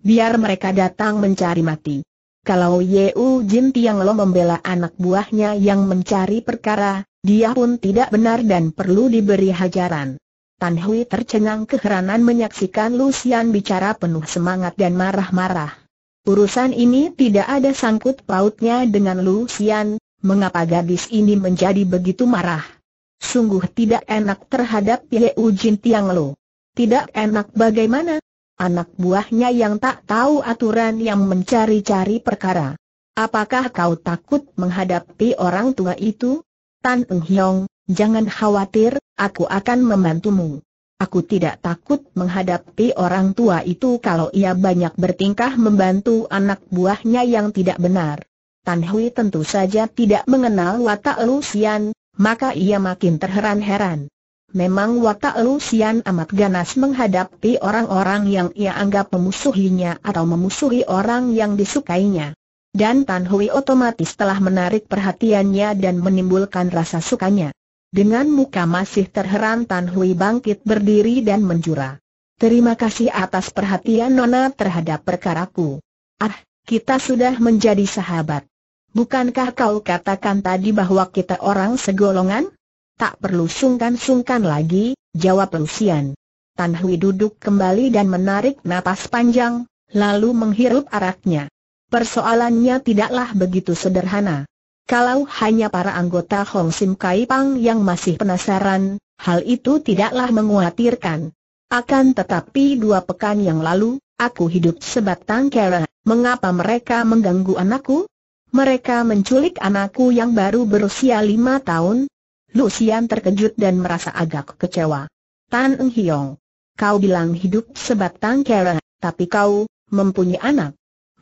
Biar mereka datang mencari mati. Kalau Yeu Jin Tiang Lo membela anak buahnya yang mencari perkara, dia pun tidak benar dan perlu diberi hajaran. Tan Hui tercengang keheranan menyaksikan Lucian bicara penuh semangat dan marah-marah. Urusan ini tidak ada sangkut pautnya dengan Lucian, mengapa gadis ini menjadi begitu marah? Sungguh tidak enak terhadap Ye Ujin Tiang Lo. Tidak enak bagaimana? Anak buahnya yang tak tahu aturan yang mencari-cari perkara. Apakah kau takut menghadapi orang tua itu? Tan Eng Hiong, Jangan khawatir, aku akan membantumu. Aku tidak takut menghadapi orang tua itu kalau ia banyak bertingkah membantu anak buahnya yang tidak benar. Tan Hui tentu saja tidak mengenal watak Lu maka ia makin terheran-heran. Memang watak Lu amat ganas menghadapi orang-orang yang ia anggap memusuhinya atau memusuhi orang yang disukainya. Dan Tan Hui otomatis telah menarik perhatiannya dan menimbulkan rasa sukanya. Dengan muka masih terheran Tan Hui bangkit berdiri dan menjura. Terima kasih atas perhatian Nona terhadap perkaraku. Ah, kita sudah menjadi sahabat. Bukankah kau katakan tadi bahwa kita orang segolongan? Tak perlu sungkan-sungkan lagi, jawab Lucian. Tan Hui duduk kembali dan menarik napas panjang, lalu menghirup araknya. Persoalannya tidaklah begitu sederhana. Kalau hanya para anggota Hong Sim Kai Pang yang masih penasaran, hal itu tidaklah menguatirkan. Akan tetapi dua pekan yang lalu, aku hidup sebatang kera. Mengapa mereka mengganggu anakku? Mereka menculik anakku yang baru berusia lima tahun. Lucian terkejut dan merasa agak kecewa. Tan Eng Hiong, kau bilang hidup sebatang kera, tapi kau mempunyai anak.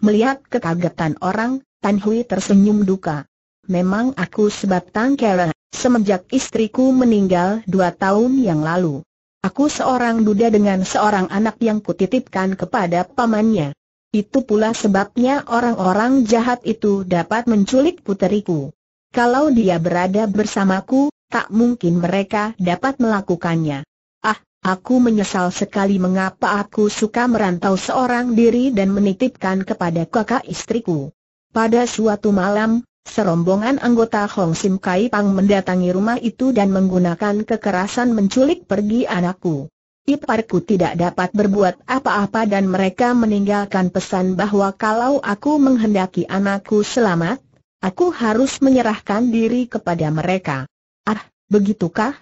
Melihat kekagetan orang, Tan Hui tersenyum duka memang aku sebab tangkara. semenjak istriku meninggal dua tahun yang lalu. Aku seorang duda dengan seorang anak yang kutitipkan kepada pamannya. Itu pula sebabnya orang-orang jahat itu dapat menculik puteriku. Kalau dia berada bersamaku, tak mungkin mereka dapat melakukannya. Ah, aku menyesal sekali mengapa aku suka merantau seorang diri dan menitipkan kepada kakak istriku. Pada suatu malam, Serombongan anggota Hong Sim Kai Pang mendatangi rumah itu dan menggunakan kekerasan menculik pergi anakku. Iparku tidak dapat berbuat apa-apa dan mereka meninggalkan pesan bahwa kalau aku menghendaki anakku selamat, aku harus menyerahkan diri kepada mereka. Ah, begitukah?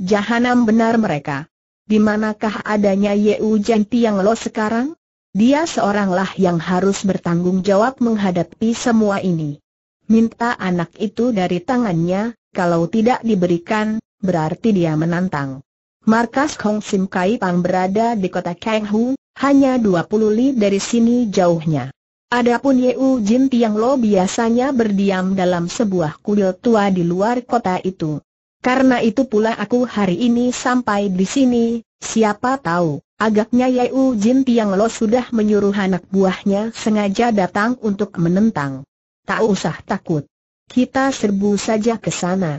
Jahanam benar mereka. Di manakah adanya Yeu Janti yang lo sekarang? Dia seoranglah yang harus bertanggung jawab menghadapi semua ini minta anak itu dari tangannya, kalau tidak diberikan, berarti dia menantang. Markas Hong Sim Kai Pang berada di kota Kang Hu, hanya 20 li dari sini jauhnya. Adapun Yeu Jin Tiang Lo biasanya berdiam dalam sebuah kuil tua di luar kota itu. Karena itu pula aku hari ini sampai di sini, siapa tahu, agaknya Yeu Jin Tiang Lo sudah menyuruh anak buahnya sengaja datang untuk menentang. Tak usah takut. Kita serbu saja ke sana.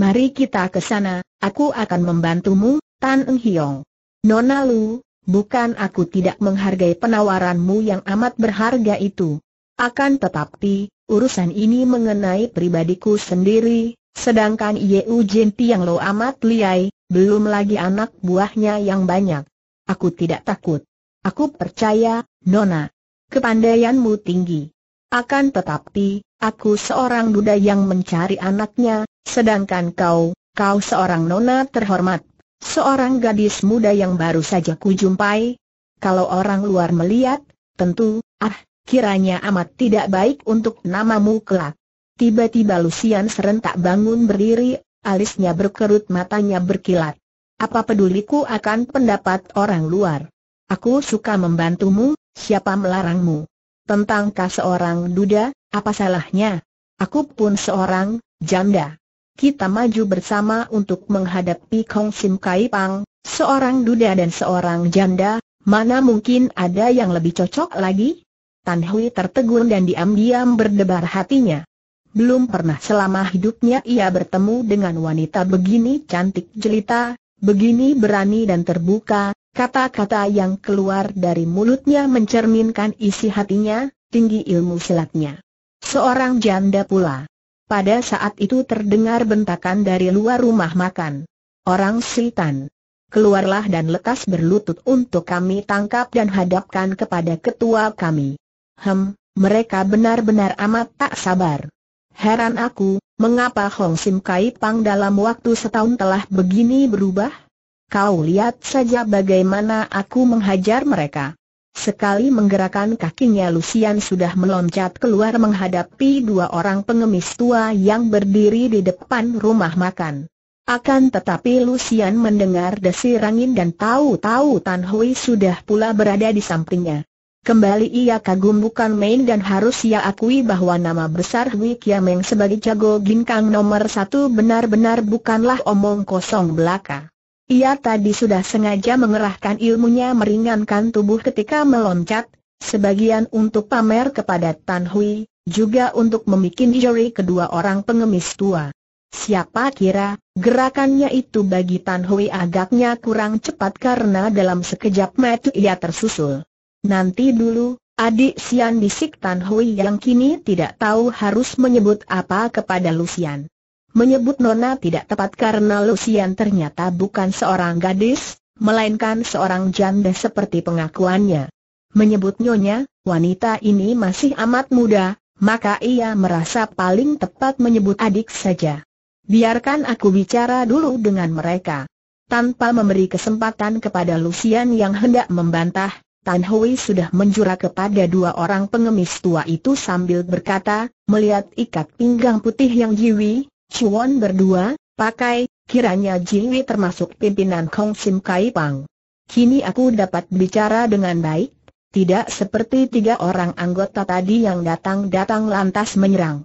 Mari kita ke sana, aku akan membantumu, Tan Eng Hiong. Nona Lu, bukan aku tidak menghargai penawaranmu yang amat berharga itu. Akan tetapi, urusan ini mengenai pribadiku sendiri, sedangkan Yeu Jin Tiang Lo amat liai, belum lagi anak buahnya yang banyak. Aku tidak takut. Aku percaya, Nona. Kepandaianmu tinggi. Akan tetapi, aku seorang Buddha yang mencari anaknya, sedangkan kau, kau seorang nona terhormat, seorang gadis muda yang baru saja kujumpai. Kalau orang luar melihat, tentu, ah, kiranya amat tidak baik untuk namamu kelak. Tiba-tiba Lucian serentak bangun berdiri, alisnya berkerut matanya berkilat. Apa peduliku akan pendapat orang luar? Aku suka membantumu, siapa melarangmu? Tentangkah seorang duda, apa salahnya? Aku pun seorang janda. Kita maju bersama untuk menghadapi Kong Sim Kai Pang, seorang duda dan seorang janda, mana mungkin ada yang lebih cocok lagi? Tan Hui tertegun dan diam-diam berdebar hatinya. Belum pernah selama hidupnya ia bertemu dengan wanita begini cantik jelita, begini berani dan terbuka, Kata-kata yang keluar dari mulutnya mencerminkan isi hatinya, tinggi ilmu silatnya. Seorang janda pula. Pada saat itu terdengar bentakan dari luar rumah makan. Orang Siltan. Keluarlah dan lekas berlutut untuk kami tangkap dan hadapkan kepada ketua kami. Hem, mereka benar-benar amat tak sabar. Heran aku, mengapa Hong Sim Kai Pang dalam waktu setahun telah begini berubah? Kau lihat saja bagaimana aku menghajar mereka. Sekali menggerakkan kakinya Lucian sudah meloncat keluar menghadapi dua orang pengemis tua yang berdiri di depan rumah makan. Akan tetapi Lucian mendengar desir angin dan tahu-tahu Tan Hui sudah pula berada di sampingnya. Kembali ia kagum bukan main dan harus ia akui bahwa nama besar Hui Kiameng sebagai jago ginkang nomor satu benar-benar bukanlah omong kosong belaka. Ia tadi sudah sengaja mengerahkan ilmunya meringankan tubuh ketika meloncat, sebagian untuk pamer kepada Tan Hui, juga untuk membuat jeri kedua orang pengemis tua. Siapa kira, gerakannya itu bagi Tan Hui agaknya kurang cepat karena dalam sekejap mata ia tersusul. Nanti dulu, adik Sian bisik Tan Hui yang kini tidak tahu harus menyebut apa kepada Lusian menyebut Nona tidak tepat karena Lucian ternyata bukan seorang gadis, melainkan seorang janda seperti pengakuannya. Menyebut Nyonya, wanita ini masih amat muda, maka ia merasa paling tepat menyebut adik saja. Biarkan aku bicara dulu dengan mereka. Tanpa memberi kesempatan kepada Lucian yang hendak membantah, Tan Hui sudah menjura kepada dua orang pengemis tua itu sambil berkata, melihat ikat pinggang putih yang jiwi, Cuan berdua, pakai, kiranya Jingwi termasuk pimpinan Kong Sim Kai Pang. Kini aku dapat bicara dengan baik, tidak seperti tiga orang anggota tadi yang datang-datang lantas menyerang.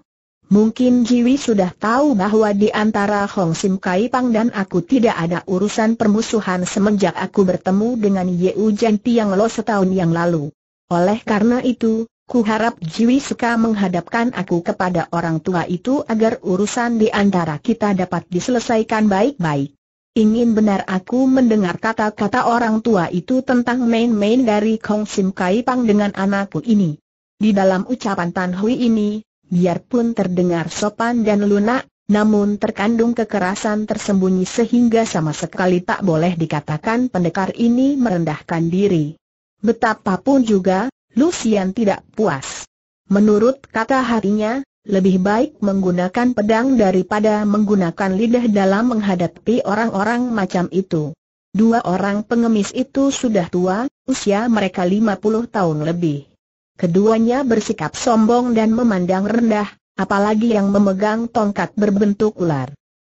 Mungkin Jiwi sudah tahu bahwa di antara Hong Sim Kai Pang dan aku tidak ada urusan permusuhan semenjak aku bertemu dengan Ye U Jan Tiang Lo setahun yang lalu. Oleh karena itu, Ku harap Jiwi suka menghadapkan aku kepada orang tua itu agar urusan di antara kita dapat diselesaikan baik-baik. Ingin benar aku mendengar kata-kata orang tua itu tentang main-main dari Kong Sim Kai Pang dengan anakku ini. Di dalam ucapan Tan Hui ini, biarpun terdengar sopan dan lunak, namun terkandung kekerasan tersembunyi sehingga sama sekali tak boleh dikatakan pendekar ini merendahkan diri. Betapapun juga, Lucian tidak puas. Menurut kata hatinya, lebih baik menggunakan pedang daripada menggunakan lidah dalam menghadapi orang-orang macam itu. Dua orang pengemis itu sudah tua, usia mereka 50 tahun lebih. Keduanya bersikap sombong dan memandang rendah, apalagi yang memegang tongkat berbentuk ular.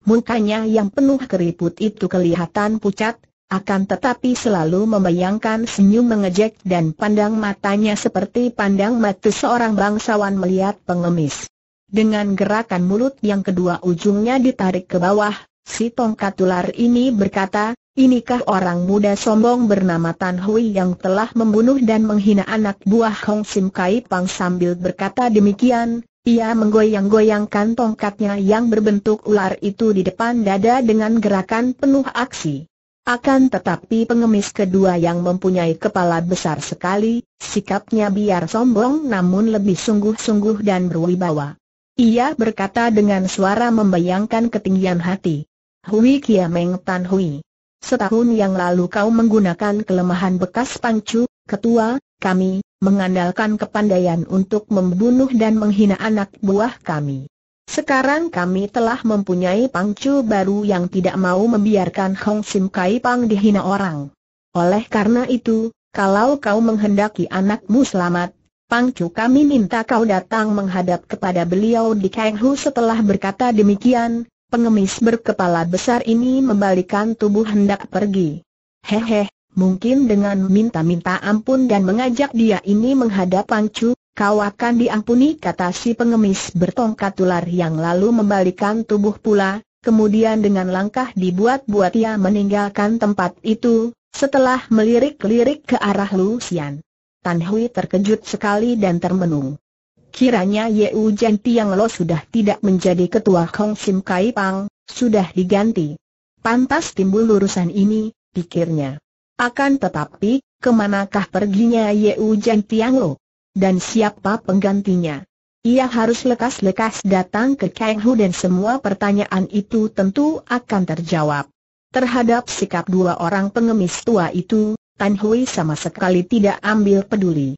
Mukanya yang penuh keriput itu kelihatan pucat, akan tetapi selalu membayangkan senyum mengejek dan pandang matanya seperti pandang mata seorang bangsawan melihat pengemis. Dengan gerakan mulut yang kedua ujungnya ditarik ke bawah, si tongkat ular ini berkata, Inikah orang muda sombong bernama Tan Hui yang telah membunuh dan menghina anak buah Hong Sim Kai Pang sambil berkata demikian, ia menggoyang-goyangkan tongkatnya yang berbentuk ular itu di depan dada dengan gerakan penuh aksi. Akan tetapi pengemis kedua yang mempunyai kepala besar sekali, sikapnya biar sombong namun lebih sungguh-sungguh dan berwibawa. Ia berkata dengan suara membayangkan ketinggian hati. Hui Kia Meng Tan Hui. Setahun yang lalu kau menggunakan kelemahan bekas Pangcu, ketua, kami, mengandalkan kepandaian untuk membunuh dan menghina anak buah kami. Sekarang kami telah mempunyai pangcu baru yang tidak mau membiarkan Hong Sim Kai Pang dihina orang. Oleh karena itu, kalau kau menghendaki anakmu selamat, pangcu kami minta kau datang menghadap kepada beliau di Kang Hu setelah berkata demikian, pengemis berkepala besar ini membalikan tubuh hendak pergi. Hehe, Mungkin dengan minta-minta ampun dan mengajak dia ini menghadap Pangcu, kau akan diampuni kata si pengemis bertongkat ular yang lalu membalikan tubuh pula, kemudian dengan langkah dibuat-buat ia meninggalkan tempat itu, setelah melirik-lirik ke arah Lu Xian. Tan Hui terkejut sekali dan termenung. Kiranya Yeu Jen Tiang Lo sudah tidak menjadi ketua Kong Sim Kai Pang, sudah diganti. Pantas timbul urusan ini, pikirnya. Akan tetapi, kemanakah perginya Yeu Jian Tianglo? Dan siapa penggantinya? Ia harus lekas-lekas datang ke Kang Hu dan semua pertanyaan itu tentu akan terjawab. Terhadap sikap dua orang pengemis tua itu, Tan Hui sama sekali tidak ambil peduli.